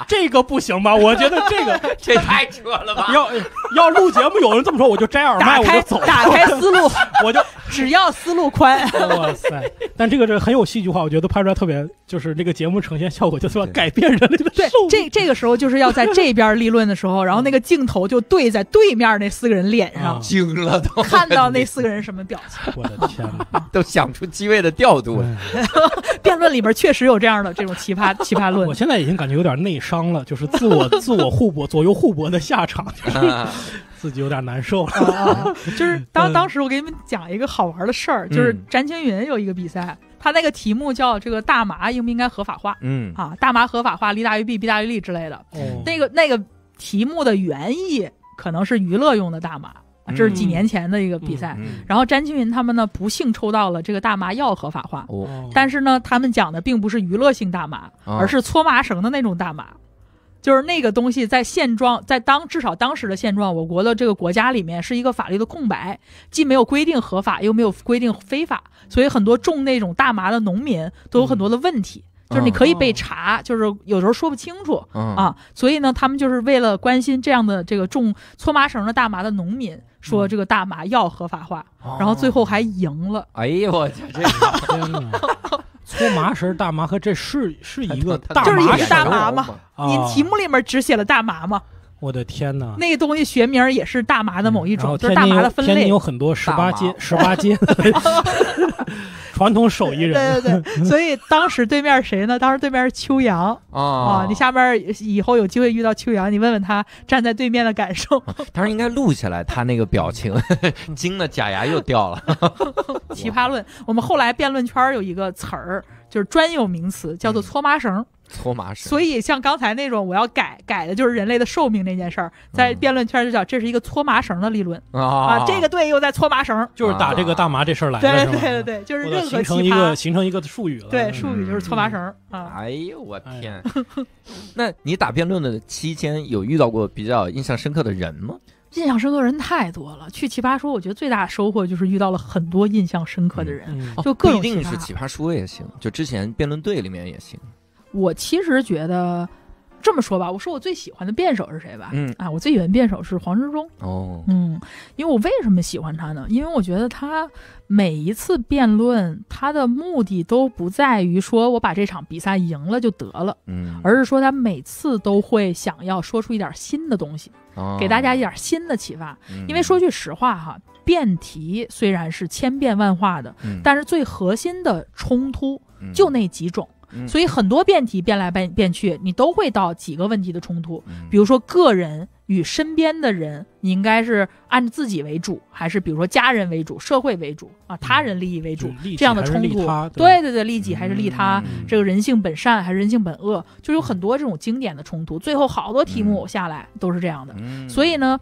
这个不行吧？我觉得这个 这太扯了吧。要要录节目，有人这么说，我就摘耳麦，我就走。打开思路，我就只要思路宽。哇塞！但这个是很有戏剧化，我觉得拍出来特别，就是那个节目呈现效果，就是改变人类的。对，这这个时候就是要在这边立论的时候，然后那个镜头就对在对面那四个人脸上，惊了都，看到那四个人什么表情，我的天，都想出机位的调度。辩论里边确实有这样的这种奇葩奇葩论。我现在已经感觉有点内伤了，就是自我自我互搏，左右互搏的下场。自己有点难受了，就是当当时我给你们讲一个好玩的事儿，就是詹青云有一个比赛，他那个题目叫这个大麻应不应该合法化，嗯啊，大麻合法化利大于弊，弊大于利之类的，那个那个题目的原意可能是娱乐用的大麻，这是几年前的一个比赛，然后詹青云他们呢不幸抽到了这个大麻要合法化，但是呢他们讲的并不是娱乐性大麻，而是搓麻绳的那种大麻。就是那个东西在现状，在当至少当时的现状，我国的这个国家里面是一个法律的空白，既没有规定合法，又没有规定非法，所以很多种那种大麻的农民都有很多的问题，就是你可以被查，就是有时候说不清楚啊，所以呢，他们就是为了关心这样的这个种搓麻绳的大麻的农民，说这个大麻要合法化，然后最后还赢了。哎呦我去，这个。麻绳大麻和这是 是一个大麻，就是也是大麻吗？你题目里面只写了大麻吗？我的天哪！那个东西学名也是大麻的某一种，就是大麻的分类。天津有很多十八街，十八街。传统手艺人。对对对，所以当时对面谁呢？当时对面是秋阳啊啊！你下边以后有机会遇到秋阳，你问问他站在对面的感受。他是应该录下来他那个表情，惊的假牙又掉了。奇葩论，我们后来辩论圈有一个词儿，就是专有名词，叫做搓麻绳。搓麻绳，所以像刚才那种我要改改的就是人类的寿命那件事儿，在辩论圈就叫这是一个搓麻绳的理论啊，这个队又在搓麻绳，就是打这个大麻这事儿来的，对对对对，就是任何奇葩形成一个形成一个术语了，对术语就是搓麻绳啊。哎呦我天，那你打辩论的期间有遇到过比较印象深刻的人吗？印象深刻的人太多了，去奇葩说我觉得最大的收获就是遇到了很多印象深刻的人，就不一定是奇葩说也行，就之前辩论队里面也行。我其实觉得，这么说吧，我说我最喜欢的辩手是谁吧？嗯，啊，我最喜欢辩手是黄执中。哦，嗯，因为我为什么喜欢他呢？因为我觉得他每一次辩论，他的目的都不在于说我把这场比赛赢了就得了，嗯，而是说他每次都会想要说出一点新的东西，给大家一点新的启发。因为说句实话哈，辩题虽然是千变万化的，嗯，但是最核心的冲突就那几种。所以很多辩题辩来辩辩去，你都会到几个问题的冲突，比如说个人与身边的人，你应该是按自己为主，还是比如说家人为主、社会为主啊、他人利益为主这样的冲突？对对对，利己还是利他？这个人性本善还是人性本恶？就有很多这种经典的冲突。最后好多题目下来都是这样的。所以呢，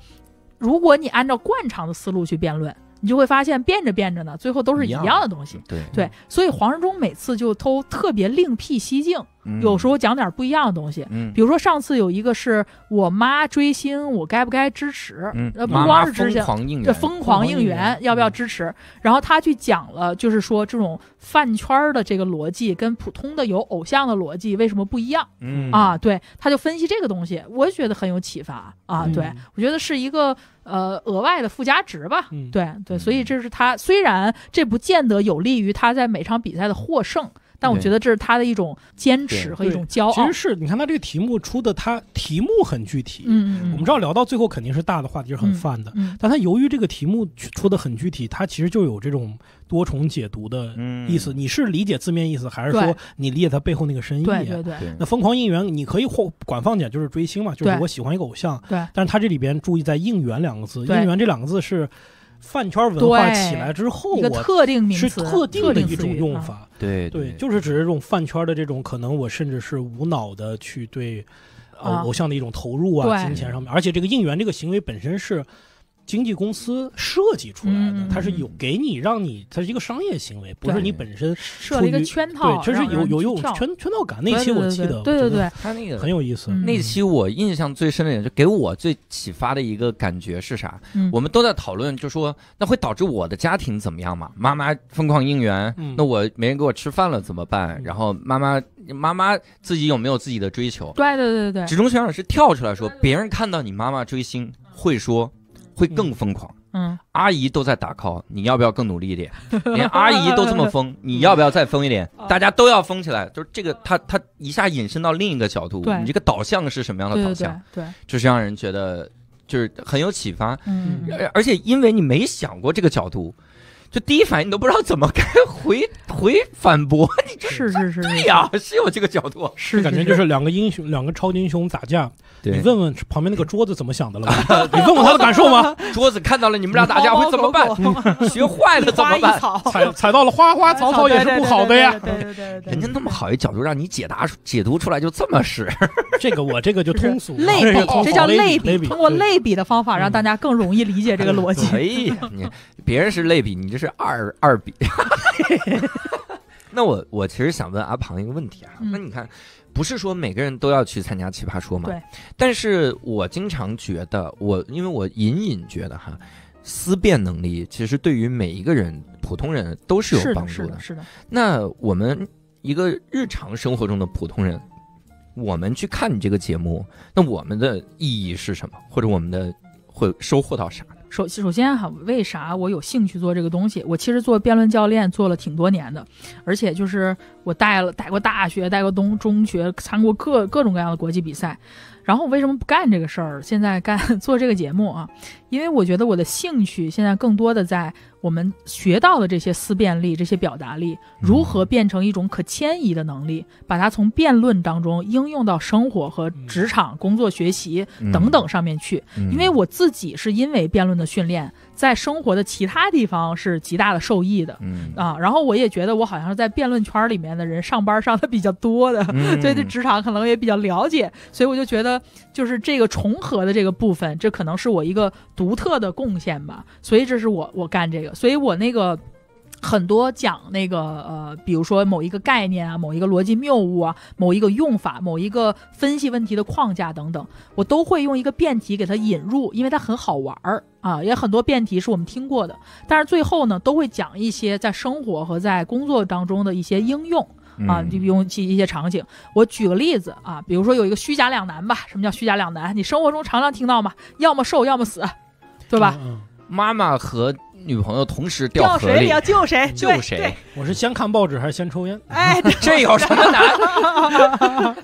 如果你按照惯常的思路去辩论。你就会发现变着变着呢，最后都是一样的东西。对对，所以黄世忠每次就都特别另辟蹊径，有时候讲点不一样的东西。嗯，比如说上次有一个是我妈追星，我该不该支持？嗯，不光是支持，这疯狂应援要不要支持？然后他去讲了，就是说这种饭圈的这个逻辑跟普通的有偶像的逻辑为什么不一样？嗯啊，对，他就分析这个东西，我觉得很有启发啊。对我觉得是一个。呃，额外的附加值吧，对对，所以这是他虽然这不见得有利于他在每场比赛的获胜。但我觉得这是他的一种坚持和一种骄傲。其实是你看他这个题目出的，他题目很具体。嗯嗯。我们知道聊到最后肯定是大的话题是很泛的，但他由于这个题目出的很具体，他其实就有这种多重解读的意思。你是理解字面意思，还是说你理解他背后那个深意？对对对。那疯狂应援，你可以或管放点，就是追星嘛，就是我喜欢一个偶像。对。但是他这里边注意在“应援”两个字，“应援”这两个字是。饭圈文化起来之后，我是特定的一种用法，对对，就是指这种饭圈的这种可能，我甚至是无脑的去对，啊，偶像的一种投入啊，金钱上面，而且这个应援这个行为本身是。经纪公司设计出来的，它是有给你让你，它是一个商业行为，不是你本身设了一个圈套，对，就是有有一种圈圈套感。那期我记得，对对对，他那个很有意思。那期我印象最深的，就给我最启发的一个感觉是啥？我们都在讨论，就说那会导致我的家庭怎么样嘛？妈妈疯狂应援，那我没人给我吃饭了怎么办？然后妈妈妈妈自己有没有自己的追求？对对对对对，职中校长是跳出来说，别人看到你妈妈追星会说。会更疯狂，嗯，阿姨都在打 call，你要不要更努力一点？连阿姨都这么疯，你要不要再疯一点？大家都要疯起来，就是这个，他他一下引申到另一个角度，你这个导向是什么样的导向？对，就是让人觉得就是很有启发，嗯，而而且因为你没想过这个角度。就第一反应你都不知道怎么该回回反驳你，是是是，对呀，是有这个角度，是感觉就是两个英雄两个超级英雄打架，你问问旁边那个桌子怎么想的了 你问问他的感受吗？桌子看到了你们俩打架会怎么办？学坏了怎么办？踩踩到了花花草草也是不好的呀。对对对，人家那么好一角度让你解答解读出来就这么使，这个我这个就通俗，类比这叫类比，通过类比的方法让大家更容易理解这个逻辑。哎呀，你别人是类比，你这。是二二比，那我我其实想问阿庞一个问题啊，那你看，不是说每个人都要去参加《奇葩说》吗？对。但是我经常觉得，我因为我隐隐觉得哈，思辨能力其实对于每一个人、普通人都是有帮助的。是的。那我们一个日常生活中的普通人，我们去看你这个节目，那我们的意义是什么？或者我们的会收获到啥？首首先哈，为啥我有兴趣做这个东西？我其实做辩论教练做了挺多年的，而且就是我带了带过大学，带过东中学，参过各各种各样的国际比赛。然后我为什么不干这个事儿？现在干 做这个节目啊，因为我觉得我的兴趣现在更多的在我们学到的这些思辨力、这些表达力，如何变成一种可迁移的能力，把它从辩论当中应用到生活和职场、工作、学习等等上面去。因为我自己是因为辩论的训练。在生活的其他地方是极大的受益的，啊，然后我也觉得我好像是在辩论圈里面的人，上班上的比较多的，所以对，职场可能也比较了解，所以我就觉得就是这个重合的这个部分，这可能是我一个独特的贡献吧，所以这是我我干这个，所以我那个。很多讲那个呃，比如说某一个概念啊，某一个逻辑谬误啊，某一个用法，某一个分析问题的框架等等，我都会用一个辩题给它引入，因为它很好玩儿啊。也很多辩题是我们听过的，但是最后呢，都会讲一些在生活和在工作当中的一些应用啊，就用一些一些场景。我举个例子啊，比如说有一个虚假两难吧，什么叫虚假两难？你生活中常常听到嘛，要么瘦，要么死，对吧？妈妈和。女朋友同时掉水，里，要救谁？救谁？我是先看报纸还是先抽烟？哎，这有什么难的？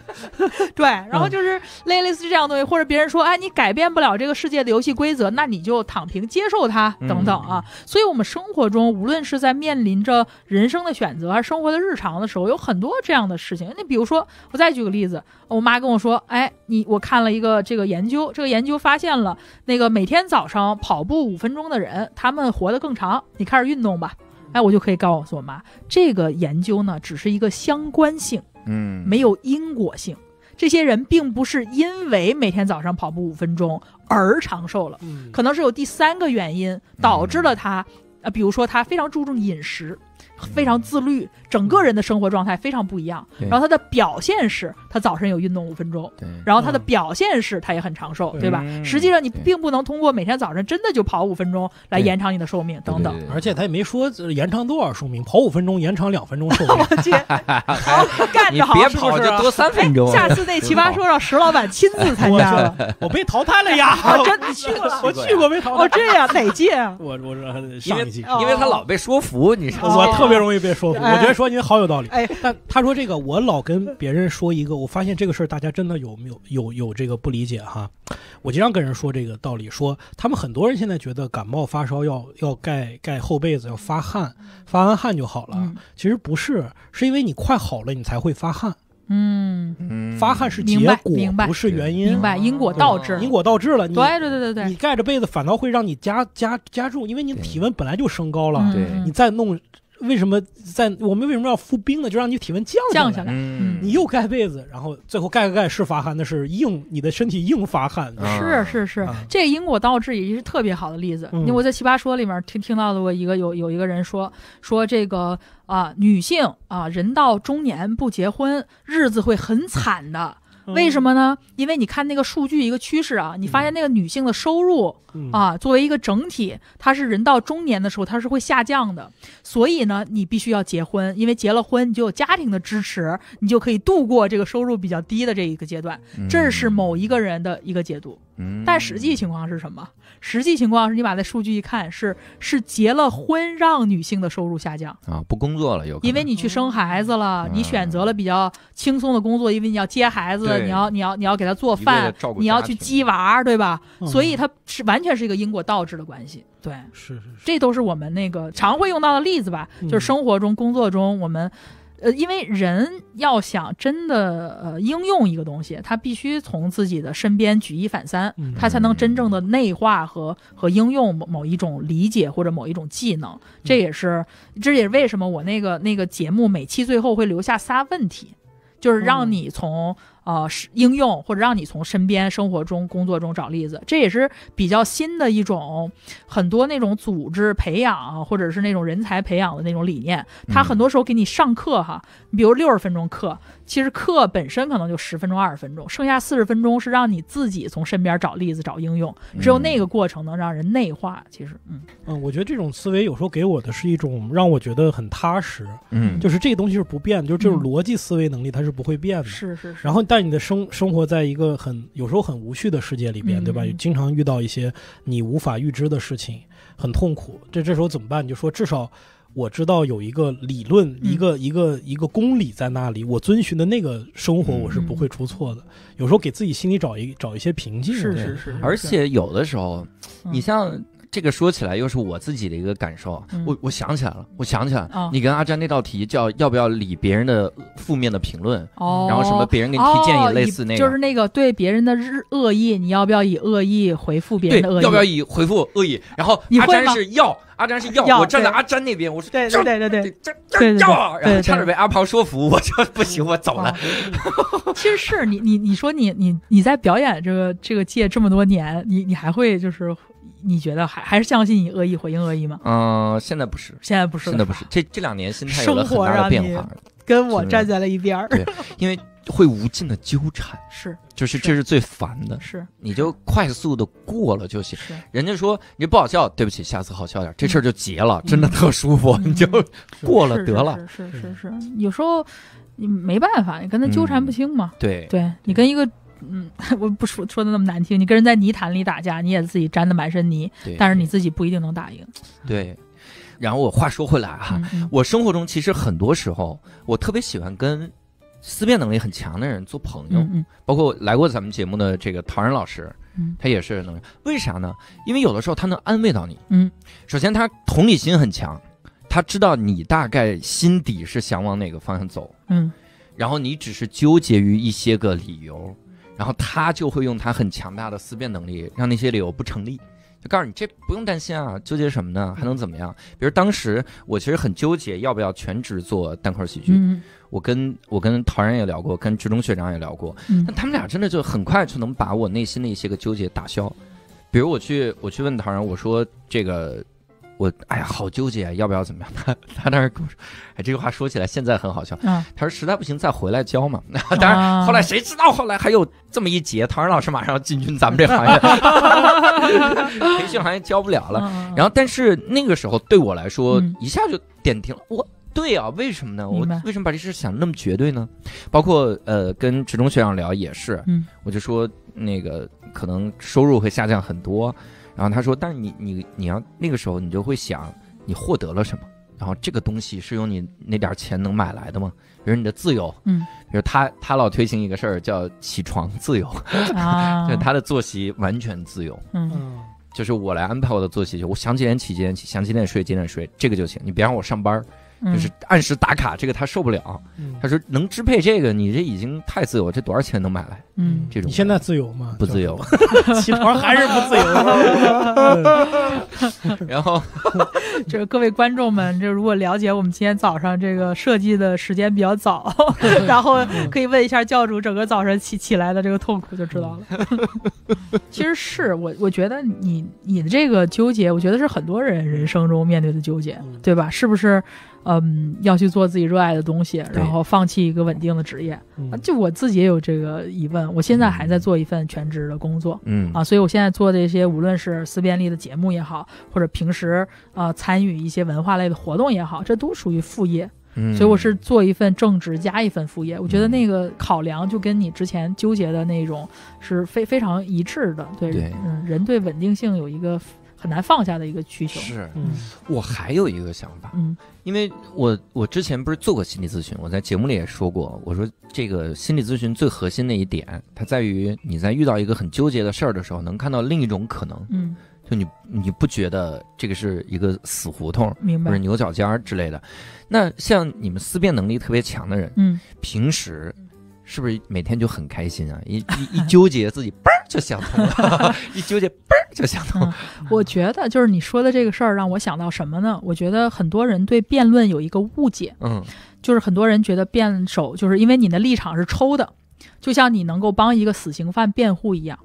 对，然后就是类类似这样东西，或者别人说，哎，你改变不了这个世界的游戏规则，那你就躺平接受它等等啊。所以，我们生活中，无论是在面临着人生的选择，还是生活的日常的时候，有很多这样的事情。你比如说，我再举个例子，我妈跟我说，哎，你我看了一个这个研究，这个研究发现了，那个每天早上跑步五分钟的人，他们活。活得更长，你开始运动吧。哎，我就可以告诉我妈，这个研究呢，只是一个相关性，嗯，没有因果性。这些人并不是因为每天早上跑步五分钟而长寿了，嗯，可能是有第三个原因导致了他，啊，比如说他非常注重饮食，非常自律。整个人的生活状态非常不一样，然后他的表现是他早晨有运动五分钟，然后他的表现是他也很长寿，对吧？实际上你并不能通过每天早晨真的就跑五分钟来延长你的寿命等等。而且他也没说延长多少寿命，跑五分钟延长两分钟寿命，好干就好。别跑就多三分钟。下次那奇葩说让石老板亲自参加了，我被淘汰了呀！我 真去了，我去过没淘汰。哦，这样哪届啊？我我上一届，因为他老被说服，你知道我特别容易被说服，我觉得。说您好有道理，哎，但他说这个，我老跟别人说一个，我发现这个事儿大家真的有没有有有这个不理解哈？我经常跟人说这个道理，说他们很多人现在觉得感冒发烧要要盖盖厚被子，要发汗，发完汗就好了。其实不是，是因为你快好了，你才会发汗。嗯，发汗是结果，不是原因。明白因果倒置，因果倒置了。对对对对对，你盖着被子反倒会让你加加加重，因为你体温本来就升高了，对你再弄。为什么在我们为什么要敷冰呢？就让你体温降降下来，你又盖被子，然后最后盖不盖是发汗的是硬，你的身体硬发汗。是是是，这因果倒置也是特别好的例子。我在奇葩说里面听听到过一个有有一个人说说这个啊，女性啊，人到中年不结婚，日子会很惨的。为什么呢？因为你看那个数据一个趋势啊，你发现那个女性的收入啊，作为一个整体，它是人到中年的时候，它是会下降的。所以呢，你必须要结婚，因为结了婚，你就有家庭的支持，你就可以度过这个收入比较低的这一个阶段。这是某一个人的一个解读。但实际情况是什么？实际情况是你把那数据一看，是是结了婚让女性的收入下降啊，不工作了有，因为你去生孩子了，你选择了比较轻松的工作，因为你要接孩子，你要你要你要给他做饭，你要去鸡娃，对吧？所以它是完全是一个因果倒置的关系，对，是是，这都是我们那个常会用到的例子吧，就是生活中工作中我们。呃，因为人要想真的呃应用一个东西，他必须从自己的身边举一反三，他才能真正的内化和和应用某某一种理解或者某一种技能。这也是这也是为什么我那个那个节目每期最后会留下仨问题，就是让你从。呃，应用或者让你从身边生活中、工作中找例子，这也是比较新的一种，很多那种组织培养或者是那种人才培养的那种理念。他很多时候给你上课，哈，比如六十分钟课。其实课本身可能就十分钟、二十分钟，剩下四十分钟是让你自己从身边找例子、找应用。只有那个过程能让人内化。其实，嗯嗯，我觉得这种思维有时候给我的是一种让我觉得很踏实。嗯，就是这个东西是不变，的，就是这种逻辑思维能力它是不会变的。是是。然后，但你的生生活在一个很有时候很无序的世界里边，对吧？经常遇到一些你无法预知的事情，很痛苦。这这时候怎么办？你就说，至少。我知道有一个理论，一个一个一个公理在那里，我遵循的那个生活，我是不会出错的。有时候给自己心里找一找一些平静，是是是。而且有的时候，你像。这个说起来又是我自己的一个感受，我我想起来了，我想起来了，你跟阿詹那道题叫要不要理别人的负面的评论，然后什么别人给你提建议类似那个，就是那个对别人的日恶意，你要不要以恶意回复别人的恶意？要不要以回复恶意？然后阿詹是要，阿詹是要，我站在阿詹那边，我说对对对对，要要，然后差点被阿庞说服，我说不行，我走了。其实是你你你说你你你在表演这个这个界这么多年，你你还会就是。你觉得还还是相信你恶意回应恶意吗？嗯，现在不是，现在不是，现在不是。这这两年心态有了很大的变化，跟我站在了一边儿。对，因为会无尽的纠缠，是，就是这是最烦的。是，你就快速的过了就行。是，人家说你不好笑，对不起，下次好笑点，这事儿就结了，真的特舒服，你就过了得了。是是是，有时候你没办法，你跟他纠缠不清嘛。对，对你跟一个。嗯，我不说说的那么难听，你跟人在泥潭里打架，你也自己沾的满身泥，但是你自己不一定能打赢。对，然后我话说回来哈，我生活中其实很多时候，我特别喜欢跟思辨能力很强的人做朋友，包括来过咱们节目的这个唐人老师，他也是能。为啥呢？因为有的时候他能安慰到你。嗯，首先他同理心很强，他知道你大概心底是想往哪个方向走。嗯，然后你只是纠结于一些个理由。然后他就会用他很强大的思辨能力，让那些理由不成立，就告诉你这不用担心啊，纠结什么呢？还能怎么样？比如当时我其实很纠结要不要全职做单口喜剧，我跟我跟陶然也聊过，跟志中学长也聊过，那他们俩真的就很快就能把我内心的一些个纠结打消。比如我去我去问陶然，我说这个。我哎呀，好纠结啊，要不要怎么样？他他当时跟我说，哎，这句话说起来现在很好笑。他说实在不行再回来教嘛。当然，后来谁知道后来还有这么一节，唐仁老师马上要进军咱们这行业，培训行业教不了了。然后，但是那个时候对我来说一下就点停了。我对啊，为什么呢？我为什么把这事想那么绝对呢？包括呃，跟职中学长聊也是，我就说那个可能收入会下降很多。然后他说：“但是你你你要那个时候，你就会想，你获得了什么？然后这个东西是用你那点钱能买来的吗？比如你的自由，嗯，比如他他老推行一个事儿叫起床自由，就他的作息完全自由，嗯，就是我来安排我的作息，我想几点起几点起，想几点睡几点睡，这个就行，你别让我上班。”就是按时打卡，这个他受不了。他说能支配这个，你这已经太自由了。这多少钱能买来？嗯，这种你现在自由吗？不自由，起床还是不自由。然后，就是各位观众们，就如果了解我们今天早上这个设计的时间比较早，然后可以问一下教主，整个早上起起来的这个痛苦就知道了。其实是我，我觉得你你的这个纠结，我觉得是很多人人生中面对的纠结，对吧？是不是？嗯，要去做自己热爱的东西，然后放弃一个稳定的职业，就我自己也有这个疑问。我现在还在做一份全职的工作，嗯啊，所以我现在做这些，无论是思辨力的节目也好，或者平时啊参与一些文化类的活动也好，这都属于副业。所以我是做一份正职加一份副业。我觉得那个考量就跟你之前纠结的那种是非非常一致的。对，嗯，人对稳定性有一个。很难放下的一个需求。是我还有一个想法，嗯，因为我我之前不是做过心理咨询，我在节目里也说过，我说这个心理咨询最核心的一点，它在于你在遇到一个很纠结的事儿的时候，能看到另一种可能，嗯，就你你不觉得这个是一个死胡同，明白，或者牛角尖儿之类的。那像你们思辨能力特别强的人，嗯，平时。是不是每天就很开心啊？一一一纠结自己，嘣儿就想通了；一纠结，嘣儿就想通。了、我觉得就是你说的这个事儿，让我想到什么呢？我觉得很多人对辩论有一个误解，嗯，就是很多人觉得辩手就是因为你的立场是抽的，就像你能够帮一个死刑犯辩护一样。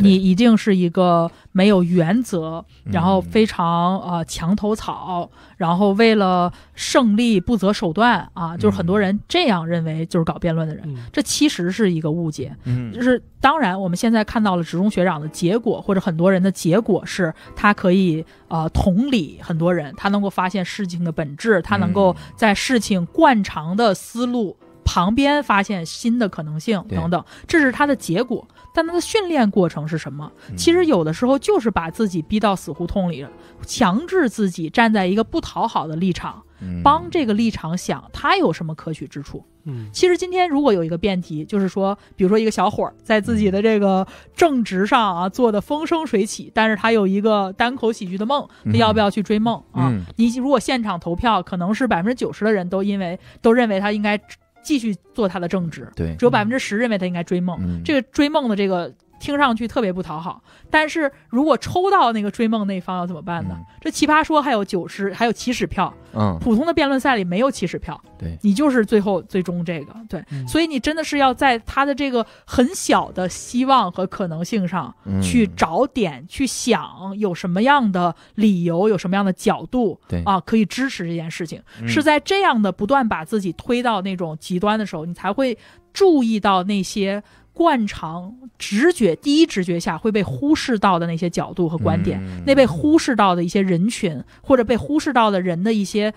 你一定是一个没有原则，然后非常呃墙头草，然后为了胜利不择手段啊！就是很多人这样认为，就是搞辩论的人，这其实是一个误解。嗯，就是当然，我们现在看到了职中学长的结果，或者很多人的结果是，他可以呃同理很多人，他能够发现事情的本质，他能够在事情惯常的思路旁边发现新的可能性等等，这是他的结果。但他的训练过程是什么？其实有的时候就是把自己逼到死胡同里，强制自己站在一个不讨好的立场，帮这个立场想他有什么可取之处。嗯，其实今天如果有一个辩题，就是说，比如说一个小伙儿在自己的这个正直上啊做的风生水起，但是他有一个单口喜剧的梦，他要不要去追梦啊？你如果现场投票，可能是百分之九十的人都因为都认为他应该。继续做他的正职。对，只有百分之十认为他应该追梦，这个追梦的这个。听上去特别不讨好，但是如果抽到那个追梦那方要怎么办呢？这奇葩说还有九十，还有起始票，嗯，普通的辩论赛里没有起始票，对，你就是最后最终这个，对，所以你真的是要在他的这个很小的希望和可能性上去找点去想，有什么样的理由，有什么样的角度，对啊，可以支持这件事情，是在这样的不断把自己推到那种极端的时候，你才会注意到那些。惯常直觉、第一直觉下会被忽视到的那些角度和观点，那被忽视到的一些人群或者被忽视到的人的一些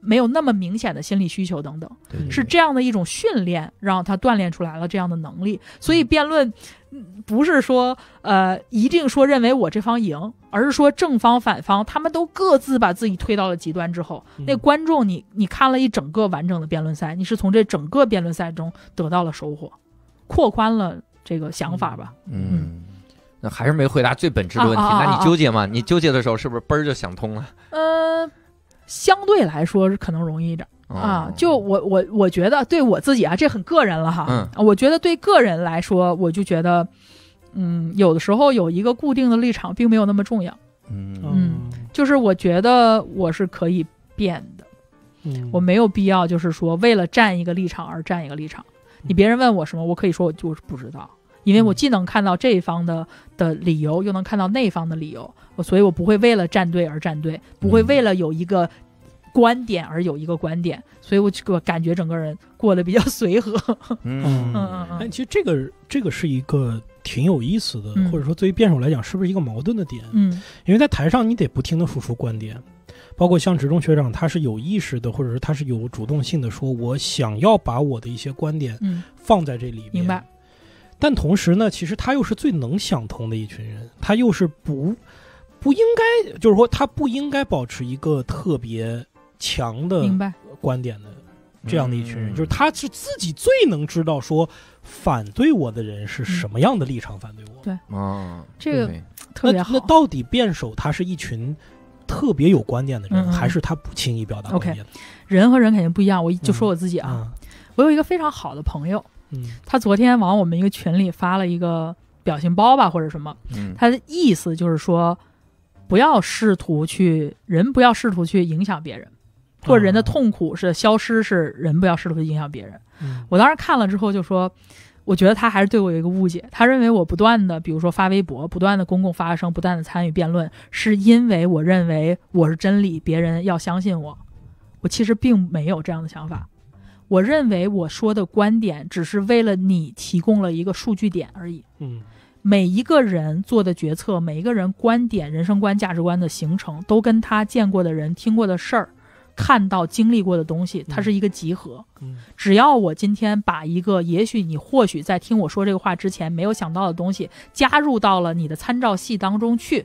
没有那么明显的心理需求等等，是这样的一种训练，让他锻炼出来了这样的能力。所以辩论不是说呃一定说认为我这方赢，而是说正方反方他们都各自把自己推到了极端之后，那观众你你看了一整个完整的辩论赛，你是从这整个辩论赛中得到了收获。扩宽了这个想法吧，嗯，那还是没回答最本质的问题。那你纠结吗？你纠结的时候是不是嘣儿就想通了？嗯，相对来说可能容易一点啊。就我我我觉得，对我自己啊，这很个人了哈。嗯，我觉得对个人来说，我就觉得，嗯，有的时候有一个固定的立场，并没有那么重要。嗯嗯，就是我觉得我是可以变的。嗯，我没有必要就是说为了站一个立场而站一个立场。你别人问我什么，我可以说我就是不知道，因为我既能看到这一方的的理由，又能看到那一方的理由，我所以我不会为了站队而站队，不会为了有一个观点而有一个观点，所以我就感觉整个人过得比较 随和。嗯嗯嗯嗯，其实这个这个是一个挺有意思的，或者说对于辩手来讲，是不是一个矛盾的点？嗯，因为在台上你得不停的输出观点。包括像池中学长，他是有意识的，或者是他是有主动性的，说我想要把我的一些观点放在这里面。明白。但同时呢，其实他又是最能想通的一群人，他又是不不应该，就是说他不应该保持一个特别强的、明白观点的这样的一群人。就是他是自己最能知道说反对我的人是什么样的立场，反对我。对，啊，这个特别好。那到底辩手他是一群？特别有观念的人，还是他不轻易表达观 OK，人和人肯定不一样。我就说我自己啊，我有一个非常好的朋友，嗯，他昨天往我们一个群里发了一个表情包吧，或者什么，他的意思就是说，不要试图去人不要试图去影响别人，或者人的痛苦是消失，是人不要试图去影响别人。我当时看了之后就说。我觉得他还是对我有一个误解，他认为我不断的，比如说发微博，不断的公共发声，不断的参与辩论，是因为我认为我是真理，别人要相信我。我其实并没有这样的想法，我认为我说的观点只是为了你提供了一个数据点而已。嗯，每一个人做的决策，每一个人观点、人生观、价值观的形成，都跟他见过的人、听过的事儿。看到经历过的东西，它是一个集合。嗯，只要我今天把一个，也许你或许在听我说这个话之前没有想到的东西，加入到了你的参照系当中去，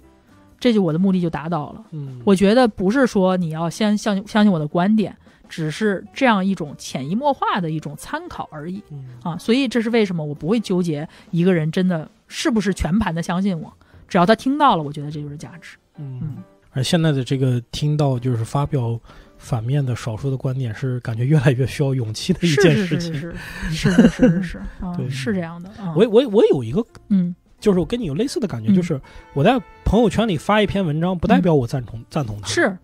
这就我的目的就达到了。嗯，我觉得不是说你要先相相信我的观点，只是这样一种潜移默化的一种参考而已。啊，所以这是为什么我不会纠结一个人真的是不是全盘的相信我，只要他听到了，我觉得这就是价值。嗯嗯，而现在的这个听到就是发表。反面的少数的观点是感觉越来越需要勇气的一件事情，是是是是是是 是这样的。我我我有一个，嗯，就是我跟你有类似的感觉，就是我在朋友圈里发一篇文章，不代表我赞同赞同他，是。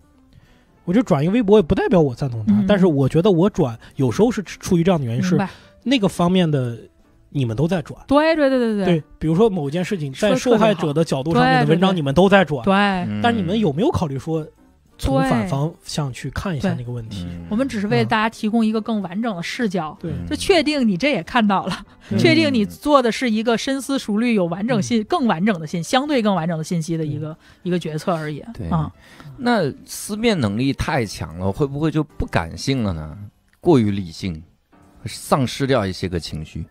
我就转一个微博，也不代表我赞同他，但是我觉得我转有时候是出于这样的原因，是那个方面的，你们都在转，对对对对对。对，比如说某件事情在受害者的角度上面的文章，你们都在转，对。但是你们有没有考虑说？从反方向去看一下那个问题，我们只是为大家提供一个更完整的视角，对，就确定你这也看到了，确定你做的是一个深思熟虑、有完整信、更完整的信相对更完整的信息的一个一个决策而已，对啊。那思辨能力太强了，会不会就不感性了呢？过于理性，丧失掉一些个情绪，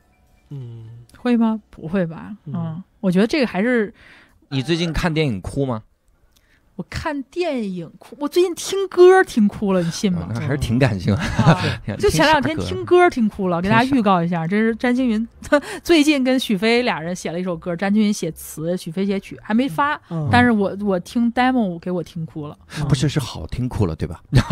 嗯，会吗？不会吧，嗯，我觉得这个还是。你最近看电影哭吗？我看电影哭，我最近听歌听哭了，你信吗？还是挺感性啊！就前两天听歌听哭了，给大家预告一下，这是詹青云，他 最近跟许飞俩人写了一首歌，詹青云写词，许飞写曲，还没发，但是我我听 demo 给我听哭了，不是是好听哭了，对吧？不是。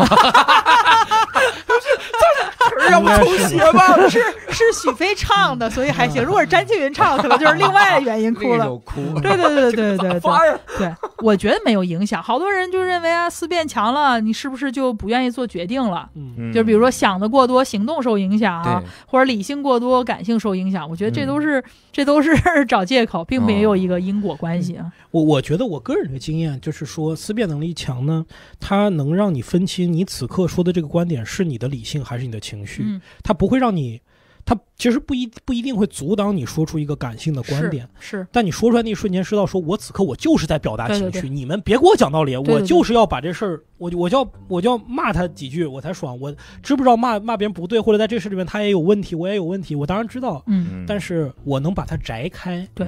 让我吐血吧！是 是许飞唱的，所以还行。如果是詹青云唱，可能就是另外原因哭了。对对对对对对对，我觉得没有影响。好多人就认为啊，思辨强了，你是不是就不愿意做决定了？就比如说想的过多，行动受影响啊，或者理性过多，感性受影响。我觉得这都是这都是找借口，并没有一个因果关系啊。我我觉得我个人的经验就是说，思辨能力强呢，它能让你分清你此刻说的这个观点是你的理性还是你的情绪。嗯，他不会让你，他其实不一不一定会阻挡你说出一个感性的观点，是。但你说出来那一瞬间，知道说我此刻我就是在表达情绪，你们别给我讲道理，我就是要把这事儿，我我就要我就要骂他几句我才爽，我知不知道骂骂别人不对，或者在这事里面他也有问题，我也有问题，我当然知道，嗯，但是我能把它摘开，对，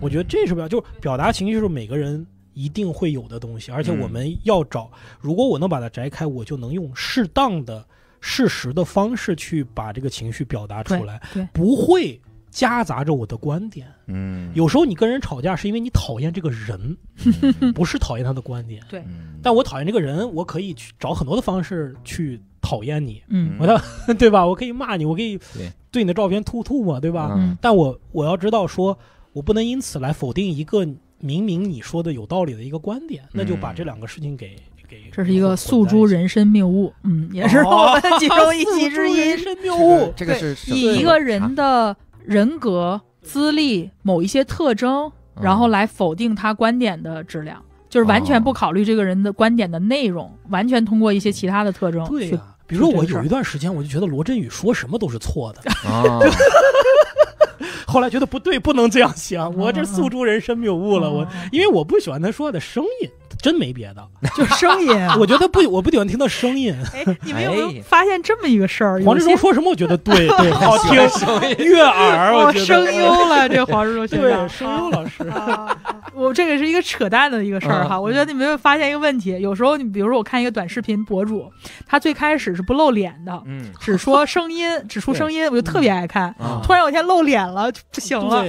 我觉得这是不要，就是表达情绪，就是每个人一定会有的东西，而且我们要找，如果我能把它摘开，我就能用适当的。适时的方式去把这个情绪表达出来，不会夹杂着我的观点。嗯，有时候你跟人吵架是因为你讨厌这个人，不是讨厌他的观点。对，但我讨厌这个人，我可以去找很多的方式去讨厌你。嗯，我，对吧？我可以骂你，我可以对你的照片吐吐嘛，对吧？但我我要知道，说我不能因此来否定一个明明你说的有道理的一个观点，那就把这两个事情给。这是一个诉诸人身谬误，嗯，也是我们其中一己 之一。这个是以一个人的人格、资历、某一些特征，然后来否定他观点的质量，就是完全不考虑这个人的观点的内容，完全通过一些其他的特征。对呀，比如说我有一段时间，我就觉得罗振宇说什么都是错的，后来觉得不对，不能这样想，我这诉诸人身谬误了。我因为我不喜欢他说的声音。真没别的，就是声音。我觉得不，我不喜欢听到声音。哎，你们有没有发现这么一个事儿？黄志忠说什么，我觉得对，好听，悦耳。我声优了，这黄志忠先生。对，声优老师。我这个是一个扯淡的一个事儿哈。我觉得你们有没有发现一个问题？有时候你，比如说我看一个短视频博主，他最开始是不露脸的，嗯，只说声音，只出声音，我就特别爱看。突然有一天露脸了，就不行了。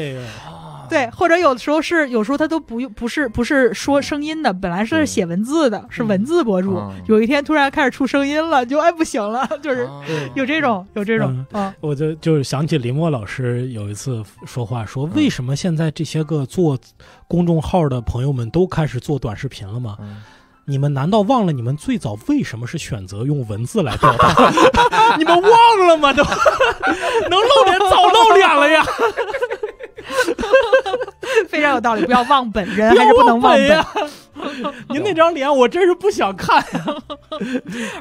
对，或者有的时候是，有时候他都不用，不是，不是说声音的，本来是写文字的，是文字博主，有一天突然开始出声音了，就哎不行了，就是有这种，有这种啊。我就就是想起林墨老师有一次说话，说为什么现在这些个做公众号的朋友们都开始做短视频了吗？你们难道忘了你们最早为什么是选择用文字来表达？你们忘了吗？都 能露脸早露脸了呀。非常有道理，不要忘本，人 还是不能忘本。您那张脸，我真是不想看。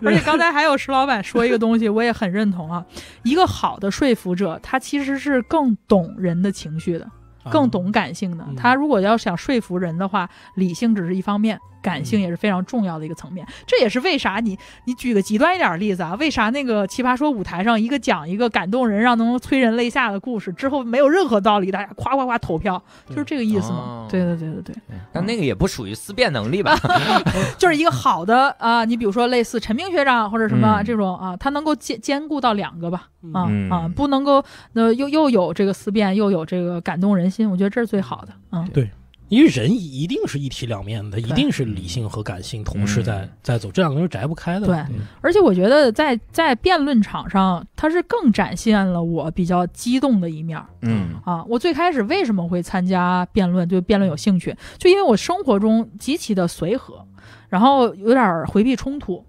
而且刚才还有石老板说一个东西，我也很认同啊。一个好的说服者，他其实是更懂人的情绪的，更懂感性的。他如果要想说服人的话，理性只是一方面。感性也是非常重要的一个层面，这也是为啥你你举个极端一点例子啊？为啥那个《奇葩说》舞台上一个讲一个感动人、让能催人泪下的故事之后，没有任何道理，大家夸夸夸投票，就是这个意思吗？对对对对对。但那个也不属于思辨能力吧？就是一个好的啊，你比如说类似陈明学长或者什么这种啊，他能够兼兼顾到两个吧？啊啊，不能够那又又有这个思辨，又有这个感动人心，我觉得这是最好的啊。对。因为人一定是一体两面的，一定是理性和感性同时在在走，这两个是摘不开的。对，而且我觉得在在辩论场上，他是更展现了我比较激动的一面。嗯啊，我最开始为什么会参加辩论，对辩论有兴趣，就因为我生活中极其的随和，然后有点回避冲突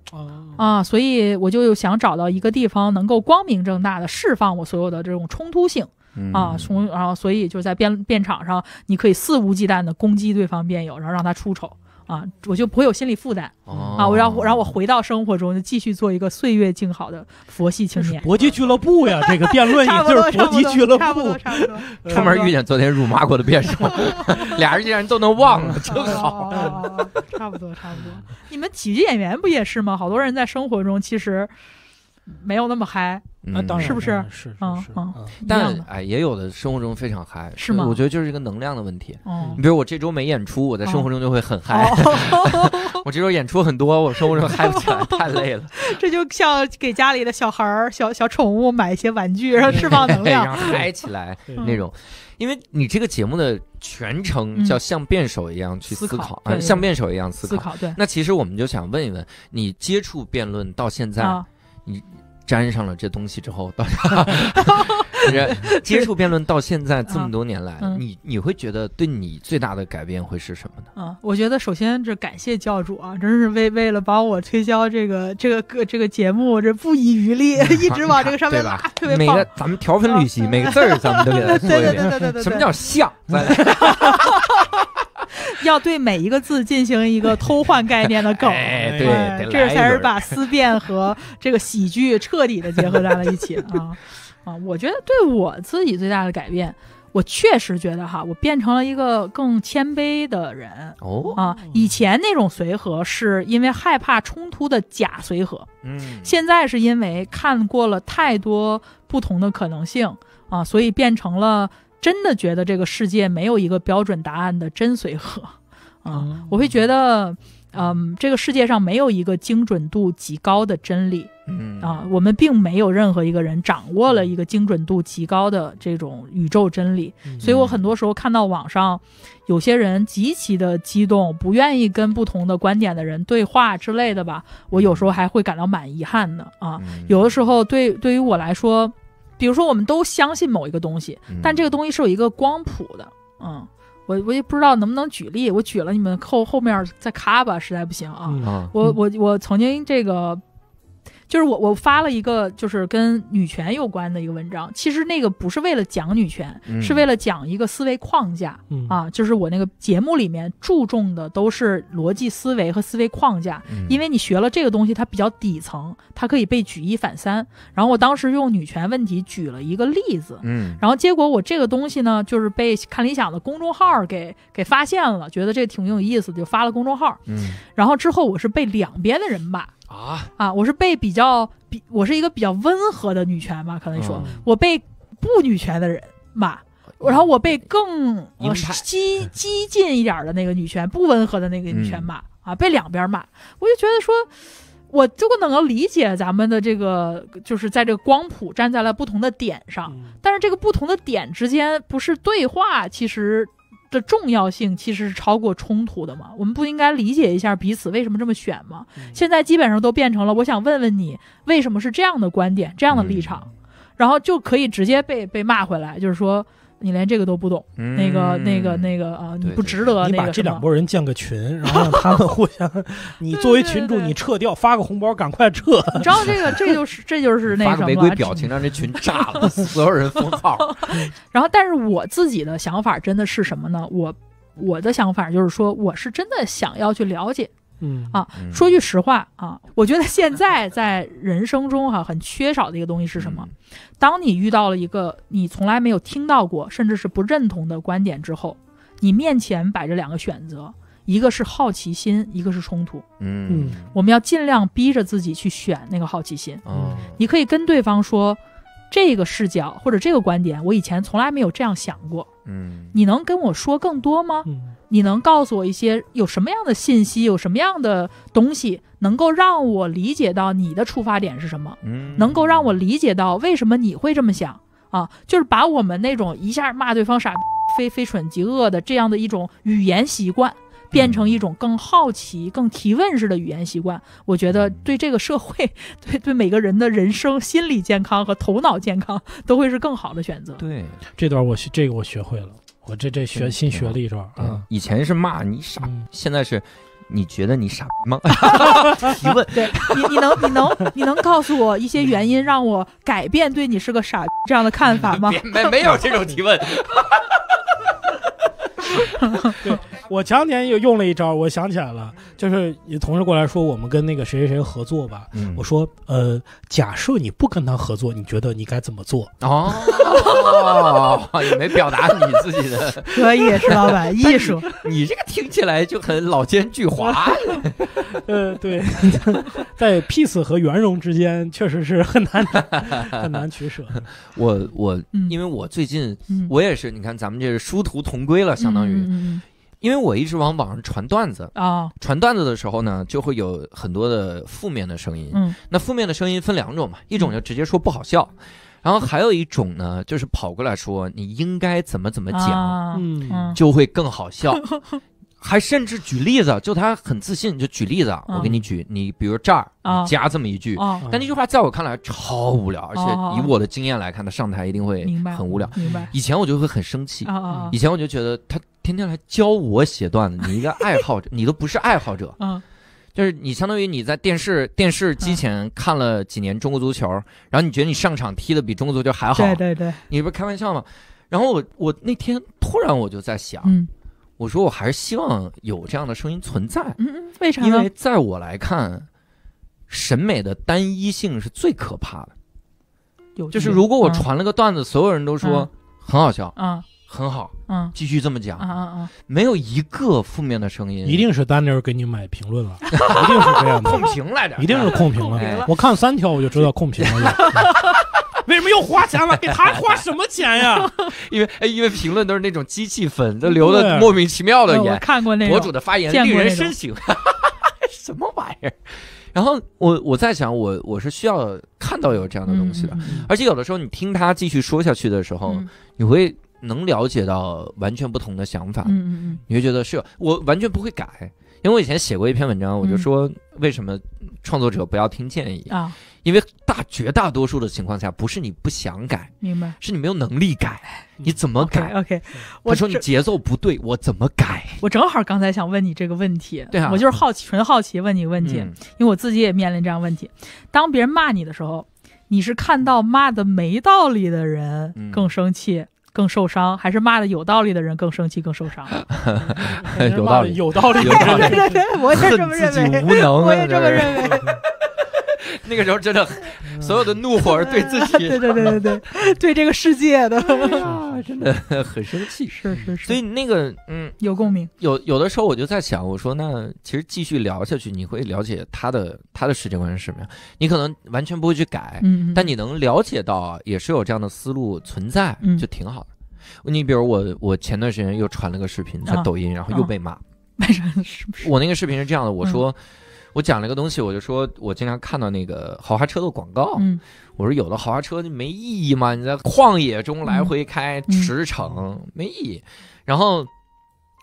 啊，所以我就想找到一个地方能够光明正大的释放我所有的这种冲突性。啊，从然后所以就是在辩辩场上，你可以肆无忌惮的攻击对方辩友，然后让他出丑啊，我就不会有心理负担啊。我然后然后我回到生活中，就继续做一个岁月静好的佛系青年。搏击俱乐部呀，这个辩论 也就是搏击俱乐部。差不多出门遇见昨天辱骂过的辩手，俩人竟然都能忘了，真好。差不多差不多。你们喜剧演员不也是吗？好多人在生活中其实。没有那么嗨，啊，是不是？是，是啊，但哎，也有的生活中非常嗨，是吗？我觉得就是一个能量的问题。你比如我这周没演出，我在生活中就会很嗨。我这周演出很多，我生活中嗨不起来，太累了。这就像给家里的小孩儿、小小宠物买一些玩具，然后释放能量，嗨起来那种。因为你这个节目的全程叫像辩手一样去思考，像辩手一样思考。对。那其实我们就想问一问你，接触辩论到现在，你。沾上了这东西之后，到 接触辩论到现在这么多年来，你你会觉得对你最大的改变会是什么呢？啊，我觉得首先这感谢教主啊，真是为为了把我推销这个这个个这个节目，这不遗余力，一直往这个上面对吧？每个咱们调分缕析，每个字儿咱们都给他做一遍。对对对对对对。什么叫像？要对每一个字进行一个偷换概念的梗，对，这才是把思辨和这个喜剧彻底的结合在了一起啊！啊，我觉得对我自己最大的改变，我确实觉得哈，我变成了一个更谦卑的人哦。啊，以前那种随和是因为害怕冲突的假随和，嗯，现在是因为看过了太多不同的可能性啊，所以变成了。真的觉得这个世界没有一个标准答案的真随和，啊，我会觉得，嗯，这个世界上没有一个精准度极高的真理，嗯啊，我们并没有任何一个人掌握了一个精准度极高的这种宇宙真理，所以我很多时候看到网上有些人极其的激动，不愿意跟不同的观点的人对话之类的吧，我有时候还会感到蛮遗憾的啊，有的时候对对于我来说。比如说，我们都相信某一个东西，但这个东西是有一个光谱的。嗯，我我也不知道能不能举例。我举了，你们后后面再卡吧，实在不行啊。我我我曾经这个。就是我，我发了一个就是跟女权有关的一个文章，其实那个不是为了讲女权，是为了讲一个思维框架啊。就是我那个节目里面注重的都是逻辑思维和思维框架，因为你学了这个东西，它比较底层，它可以被举一反三。然后我当时用女权问题举了一个例子，嗯，然后结果我这个东西呢，就是被看理想的公众号给给发现了，觉得这挺有意思的，就发了公众号。嗯，然后之后我是被两边的人骂。啊啊！我是被比较比，我是一个比较温和的女权嘛，可能说，我被不女权的人骂，然后我被更激激进一点的那个女权，不温和的那个女权骂，啊，被两边骂，我就觉得说，我就不能够理解咱们的这个，就是在这个光谱站在了不同的点上，但是这个不同的点之间不是对话，其实。的重要性其实是超过冲突的嘛？我们不应该理解一下彼此为什么这么选吗？现在基本上都变成了，我想问问你为什么是这样的观点、这样的立场，然后就可以直接被被骂回来，就是说。你连这个都不懂，那个、那个、那个啊，你不值得。你把这两拨人建个群，然后让他们互相，你作为群主，你撤掉，发个红包，赶快撤。你知道这个，这就是，这就是那什么？发个违规表情，让这群炸了，所有人封号。然后，但是我自己的想法真的是什么呢？我我的想法就是说，我是真的想要去了解。嗯啊，说句实话啊，我觉得现在在人生中哈很缺少的一个东西是什么？当你遇到了一个你从来没有听到过，甚至是不认同的观点之后，你面前摆着两个选择，一个是好奇心，一个是冲突。嗯，我们要尽量逼着自己去选那个好奇心。嗯，你可以跟对方说，这个视角或者这个观点，我以前从来没有这样想过。嗯，你能跟我说更多吗？你能告诉我一些有什么样的信息，有什么样的东西能够让我理解到你的出发点是什么？嗯，能够让我理解到为什么你会这么想啊？就是把我们那种一下骂对方傻、非非蠢即恶的这样的一种语言习惯，变成一种更好奇、更提问式的语言习惯。我觉得对这个社会，对对每个人的人生心理健康和头脑健康都会是更好的选择。对，这段我学，这个我学会了。我这这学新学了一招啊！以前是骂你傻，现在是你觉得你傻吗？提问，对你你能你能你能告诉我一些原因，让我改变对你是个傻这样的看法吗？没没有这种提问。对。我前两天又用了一招，我想起来了，就是你同事过来说我们跟那个谁谁谁合作吧。我说，呃，假设你不跟他合作，你觉得你该怎么做？哦，也没表达你自己的，可以说吧？艺术，你这个听起来就很老奸巨猾。呃，对，在 peace 和圆融之间，确实是很难很难取舍。我我，因为我最近我也是，你看咱们这是殊途同归了，相当于。因为我一直往网上传段子啊，传段子的时候呢，就会有很多的负面的声音。嗯，那负面的声音分两种嘛，一种就直接说不好笑，然后还有一种呢，就是跑过来说你应该怎么怎么讲，嗯，就会更好笑。还甚至举例子，就他很自信，就举例子，我给你举，你比如这儿，加这么一句，但那句话在我看来超无聊，而且以我的经验来看，他上台一定会很无聊。明白。以前我就会很生气，以前我就觉得他天天来教我写段子，你一个爱好者，你都不是爱好者，嗯，就是你相当于你在电视电视机前看了几年中国足球，然后你觉得你上场踢的比中国足球还好，对对对。你不是开玩笑吗？然后我我那天突然我就在想，嗯。我说我还是希望有这样的声音存在，嗯，为啥呢？因为在我来看，审美的单一性是最可怕的。就是如果我传了个段子，所有人都说很好笑，嗯，很好，嗯，继续这么讲，嗯嗯嗯，没有一个负面的声音，一定是丹尼尔给你买评论了，一定是这样的，控评来着，一定是控评了。我看三条，我就知道控评了。为什么又花钱了？给他花什么钱呀？因为哎，因为评论都是那种机器粉，都留的莫名其妙的言。我看过那博主的发言，见人深省。什么玩意儿？然后我我在想，我我是需要看到有这样的东西的，而且有的时候你听他继续说下去的时候，你会能了解到完全不同的想法。嗯，你会觉得是我完全不会改。因为我以前写过一篇文章，我就说为什么创作者不要听建议啊？因为大绝大多数的情况下，不是你不想改，明白，是你没有能力改。你怎么改？OK，他说你节奏不对，我怎么改？我正好刚才想问你这个问题，对啊，我就是好奇，纯好奇问你个问题，因为我自己也面临这样问题。当别人骂你的时候，你是看到骂的没道理的人更生气？更受伤，还是骂的有道理的人更生气、更受伤？有道理，有道理，对对对，我也这么认为，我也这么认为。那个时候真的，所有的怒火是对自己，对对对对对，对这个世界的，真的很生气。是是是。所以那个，嗯，有共鸣。有有的时候我就在想，我说那其实继续聊下去，你会了解他的他的世界观是什么样。你可能完全不会去改，但你能了解到也是有这样的思路存在，就挺好的。你比如我，我前段时间又传了个视频在抖音，然后又被骂。为啥？儿，是不是？我那个视频是这样的，我说。我讲了一个东西，我就说，我经常看到那个豪华车的广告，我说有的豪华车就没意义嘛，你在旷野中来回开，驰骋没意义。然后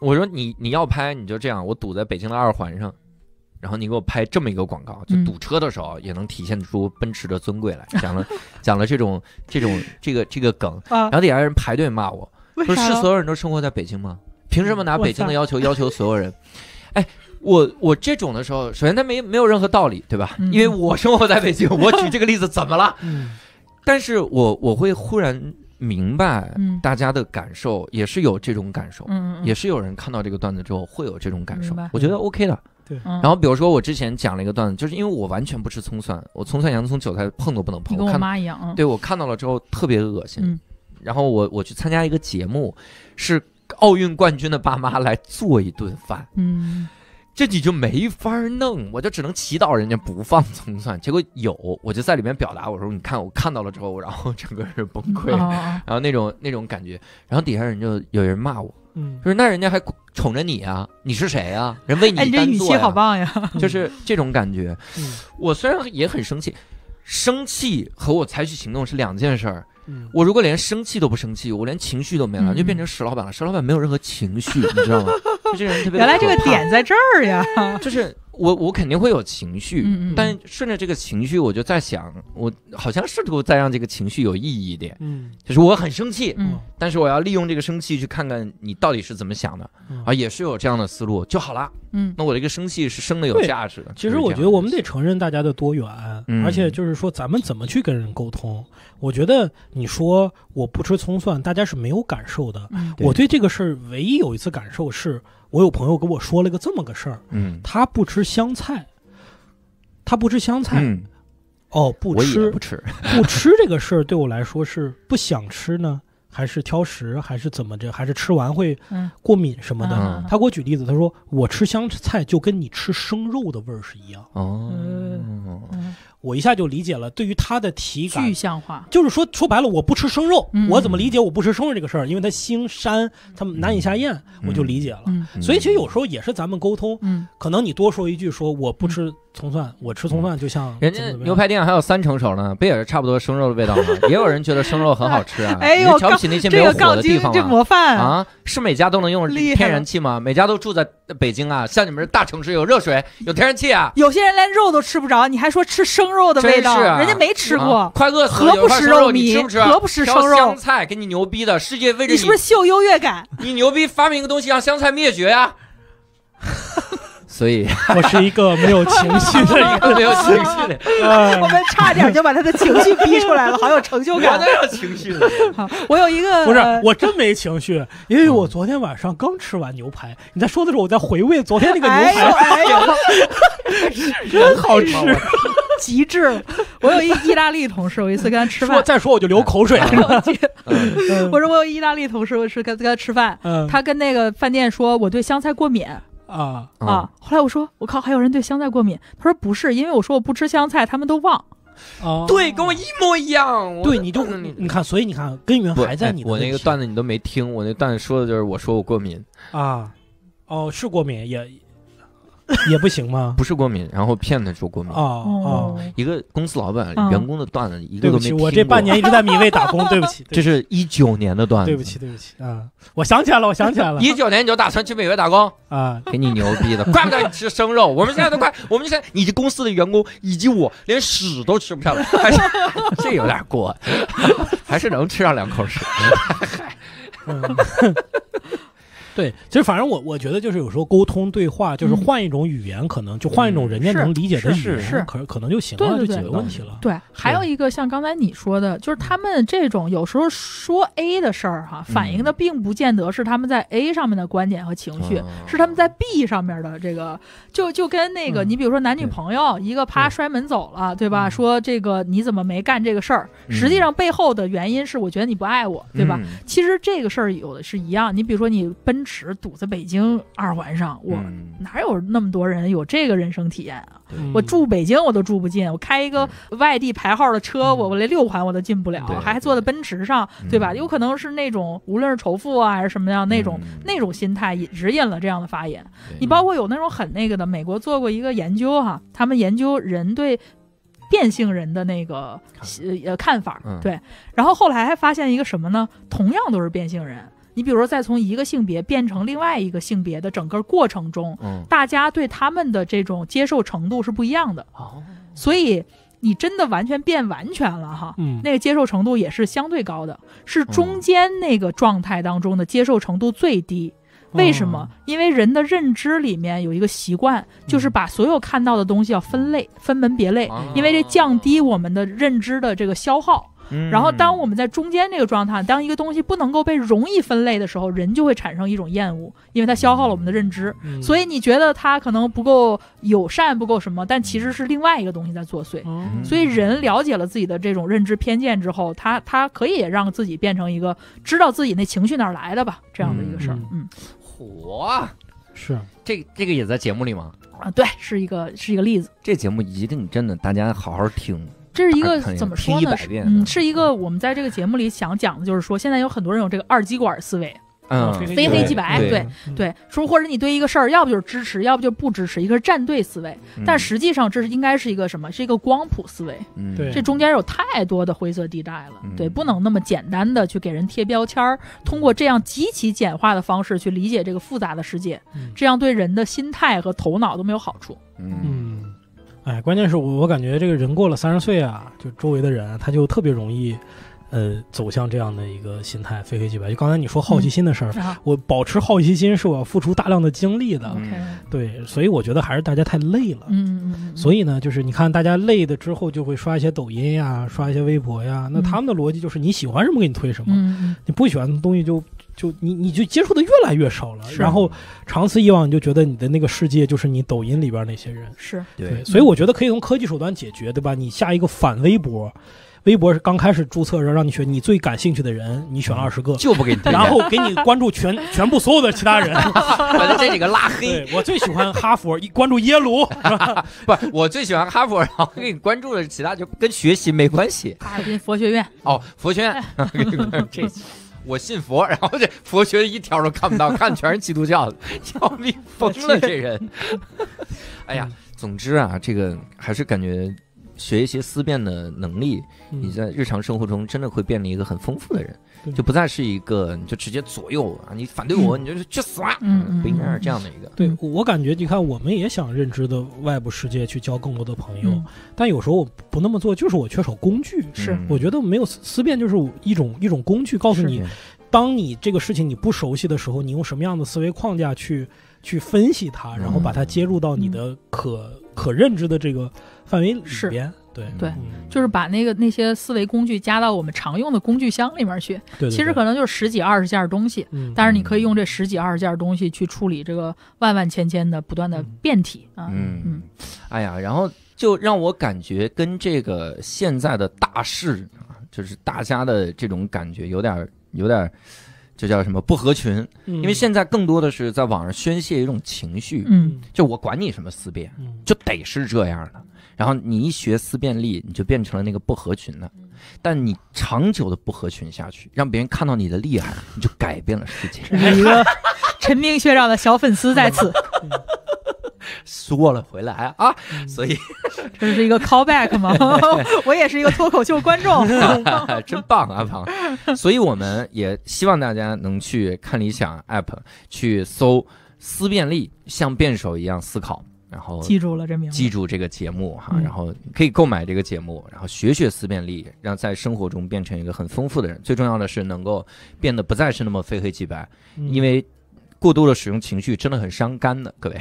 我说你你要拍你就这样，我堵在北京的二环上，然后你给我拍这么一个广告，就堵车的时候也能体现出奔驰的尊贵来。讲了 讲了这种这种这个这个梗，然后底下人排队骂我，说是所有人都生活在北京吗？凭什么拿北京的要求要求所有人？哎。我我这种的时候，首先他没没有任何道理，对吧？因为我生活在北京，我举这个例子怎么了？但是我我会忽然明白，大家的感受也是有这种感受，也是有人看到这个段子之后会有这种感受。我觉得 OK 的，对。然后比如说我之前讲了一个段子，就是因为我完全不吃葱蒜，我葱蒜、洋葱、韭菜碰都不能碰，跟我妈一样。对，我看到了之后特别恶心。然后我我去参加一个节目，是奥运冠军的爸妈来做一顿饭，嗯。这你就没法弄，我就只能祈祷人家不放葱蒜。结果有，我就在里面表达我说：“你看，我看到了之后，然后整个人崩溃，然后那种那种感觉。”然后底下人就有人骂我，说：“那人家还宠着你啊，你是谁啊？人为你单做，哎，你这语气好棒呀，就是这种感觉。我虽然也很生气，生气和我采取行动是两件事儿。我如果连生气都不生气，我连情绪都没了，就变成石老板了。石老板没有任何情绪，你知道吗？就这人特别。原来这个点在这儿呀，就是。我我肯定会有情绪，但顺着这个情绪，我就在想，我好像试图在让这个情绪有意义一点。嗯，就是我很生气，但是我要利用这个生气去看看你到底是怎么想的啊，也是有这样的思路就好了。嗯，那我这个生气是生的有价值。的。其实我觉得我们得承认大家的多元，而且就是说咱们怎么去跟人沟通，我觉得你说我不吃葱蒜，大家是没有感受的。我对这个事儿唯一有一次感受是。我有朋友跟我说了个这么个事儿，嗯，他不吃香菜，他不吃香菜，哦，不吃不吃不吃这个事儿对我来说是不想吃呢，还是挑食，还是怎么着，还是吃完会过敏什么的？他给我举例子，他说我吃香菜就跟你吃生肉的味儿是一样，哦。我一下就理解了，对于他的体感，具象化，就是说说白了，我不吃生肉，我怎么理解我不吃生肉这个事儿？因为他腥膻，他们难以下咽，我就理解了。所以其实有时候也是咱们沟通，可能你多说一句，说我不吃。葱蒜，我吃葱蒜就像人家牛排店还有三成熟呢，不也是差不多生肉的味道吗？也有人觉得生肉很好吃啊，你瞧不起那些没有火的地方吗？啊，是每家都能用天然气吗？每家都住在北京啊？像你们这大城市有热水、有天然气啊？有些人连肉都吃不着，你还说吃生肉的味道？人家没吃过，快饿死！何不吃肉？你吃不吃？何不吃生肉？香菜给你牛逼的世界为置？你是不是秀优越感？你牛逼发明一个东西让香菜灭绝呀？所以 我是一个没有情绪的人，没有情绪的。我们差点就把他的情绪逼出来了，好有成就感。没有情绪的。我有一个不是，我真没情绪，因为我昨天晚上刚吃完牛排。你在说的时候，我在回味昨天那个牛排。哎呦，真好吃，极致。我有一意大利同事，我一次跟他吃饭。再说我就流口水我说我有意大利同事，我是跟跟他吃饭。嗯。他跟那个饭店说，我对香菜过敏。啊啊！后来我说，我靠，还有人对香菜过敏。他说不是，因为我说我不吃香菜，他们都忘。哦，对，跟我一模一样。对，你就你你看，所以你看，根源还在你。我那个段子你都没听，我那段子说的就是我说我过敏啊，哦，是过敏也。也不行吗？不是过敏，然后骗他说过敏哦哦，一个公司老板员工的段子，一个都没听我这半年一直在米味打工，对不起，这是一九年的段子。对不起，对不起啊！我想起来了，我想起来了，一九年你就打算去米味打工啊！给你牛逼的，怪不得你吃生肉，我们现在都快，我们现在你这公司的员工，以及我连屎都吃不上来，这有点过，还是能吃上两口屎。对，其实反正我我觉得就是有时候沟通对话，就是换一种语言，可能就换一种人家能理解的语言，可可能就行了，就解决问题了。对，还有一个像刚才你说的，就是他们这种有时候说 A 的事儿哈，反映的并不见得是他们在 A 上面的观点和情绪，是他们在 B 上面的这个，就就跟那个你比如说男女朋友一个啪摔门走了，对吧？说这个你怎么没干这个事儿？实际上背后的原因是我觉得你不爱我，对吧？其实这个事儿有的是一样，你比如说你奔。堵在北京二环上，我哪有那么多人有这个人生体验啊？我住北京我都住不进，我开一个外地牌号的车，我我连六环我都进不了，还坐在奔驰上，对吧？有可能是那种无论是仇富啊还是什么样那种那种心态，也指引了这样的发言。你包括有那种很那个的，美国做过一个研究哈，他们研究人对变性人的那个呃看法，对，然后后来还发现一个什么呢？同样都是变性人。你比如说，在从一个性别变成另外一个性别的整个过程中，嗯，大家对他们的这种接受程度是不一样的所以你真的完全变完全了哈，嗯，那个接受程度也是相对高的，是中间那个状态当中的接受程度最低。为什么？因为人的认知里面有一个习惯，就是把所有看到的东西要分类、分门别类，因为这降低我们的认知的这个消耗。然后，当我们在中间这个状态，当一个东西不能够被容易分类的时候，人就会产生一种厌恶，因为它消耗了我们的认知。所以你觉得它可能不够友善，不够什么，但其实是另外一个东西在作祟。所以人了解了自己的这种认知偏见之后，他他可以让自己变成一个知道自己那情绪哪来的吧，这样的一个事儿。嗯，火是这这个也在节目里吗？啊，对，是一个是一个例子。这节目一定真的，大家好好听。这是一个怎么说呢？嗯，是一个我们在这个节目里想讲的，就是说现在有很多人有这个二极管思维，嗯，非黑即白，对对，说或者你对一个事儿，要不就是支持，要不就不支持，一个是站队思维，但实际上这是应该是一个什么？是一个光谱思维，对，这中间有太多的灰色地带了，对，不能那么简单的去给人贴标签儿，通过这样极其简化的方式去理解这个复杂的世界，这样对人的心态和头脑都没有好处，嗯。哎，关键是我我感觉这个人过了三十岁啊，就周围的人他就特别容易，呃，走向这样的一个心态，非黑即白。就刚才你说好奇心的事儿，我保持好奇心是我要付出大量的精力的，对，所以我觉得还是大家太累了，嗯嗯。所以呢，就是你看大家累的之后，就会刷一些抖音呀，刷一些微博呀，那他们的逻辑就是你喜欢什么给你推什么，你不喜欢的东西就。就你，你就接触的越来越少了。然后长此以往，你就觉得你的那个世界就是你抖音里边那些人。是对，所以我觉得可以从科技手段解决，对吧？你下一个反微博，微博是刚开始注册时让你选你最感兴趣的人，你选二十个，就不给你，然后给你关注全全部所有的其他人，把这几个拉黑。我最喜欢哈佛，关注耶鲁，不，我最喜欢哈佛，然后给你关注的其他就跟学习没关系。哈尔滨佛学院。哦，佛学院，这。我信佛，然后这佛学一条都看不到，看全是基督教的，要命疯了这人。哎呀，总之啊，这个还是感觉学一些思辨的能力，你在日常生活中真的会变得一个很丰富的人。就不再是一个，你就直接左右啊！你反对我，你就是去死嗯、不应该是这样的一个。对我感觉，你看，我们也想认知的外部世界，去交更多的朋友，但有时候我不那么做，就是我缺少工具。是，我觉得没有思思辨，就是一种一种工具，告诉你，当你这个事情你不熟悉的时候，你用什么样的思维框架去去分析它，然后把它接入到你的可可认知的这个范围里边。对对，就是把那个那些思维工具加到我们常用的工具箱里面去。对，其实可能就是十几二十件东西，但是你可以用这十几二十件东西去处理这个万万千千的不断的变体啊。嗯嗯，哎呀，然后就让我感觉跟这个现在的大势啊，就是大家的这种感觉有点有点，这叫什么不合群？因为现在更多的是在网上宣泄一种情绪，嗯，就我管你什么思辨，就得是这样的。然后你一学思辨力，你就变成了那个不合群的。但你长久的不合群下去，让别人看到你的厉害，你就改变了世界。一个陈明学长的小粉丝在此。缩了回来啊！所以 这是一个 call back 吗？我也是一个脱口秀观众。真棒啊，王！所以我们也希望大家能去看理想 App，去搜思辨力，像辩手一样思考。然后记住了这记住这个节目哈，然后可以购买这个节目，然后学学思辨力，让在生活中变成一个很丰富的人。最重要的是能够变得不再是那么非黑即白，因为。过度的使用情绪真的很伤肝的，各位，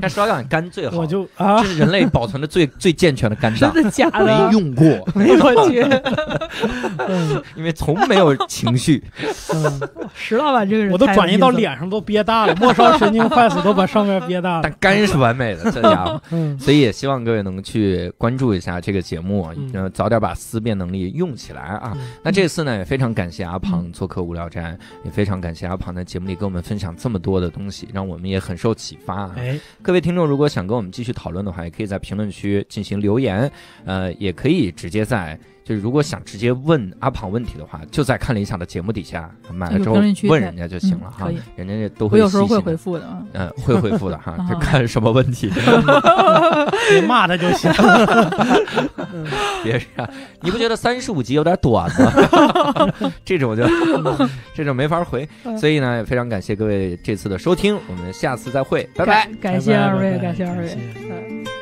那伤肝肝最好，我就这是人类保存的最 最健全的肝脏，真的假的？没用过，没用 因为从没有情绪。石老板这个人，我都转移到脸上都憋大了，末梢神经坏死都把上面憋大了。但肝是完美的，这家伙，所以也希望各位能去关注一下这个节目，嗯，早点把思辨能力用起来啊。那这次呢，也非常感谢阿庞做客无聊站，也非常感谢阿庞在节目里给我们。分享这么多的东西，让我们也很受启发。哎，各位听众，如果想跟我们继续讨论的话，也可以在评论区进行留言，呃，也可以直接在。就如果想直接问阿胖问题的话，就在看理想的节目底下买了之后问人家就行了哈，人家都会。有时候会回复的，嗯，会回复的哈，看什么问题，你骂他就行了。别是，你不觉得三十五集有点短吗？这种就这种没法回，所以呢，也非常感谢各位这次的收听，我们下次再会，拜拜，感谢二位，感谢二位。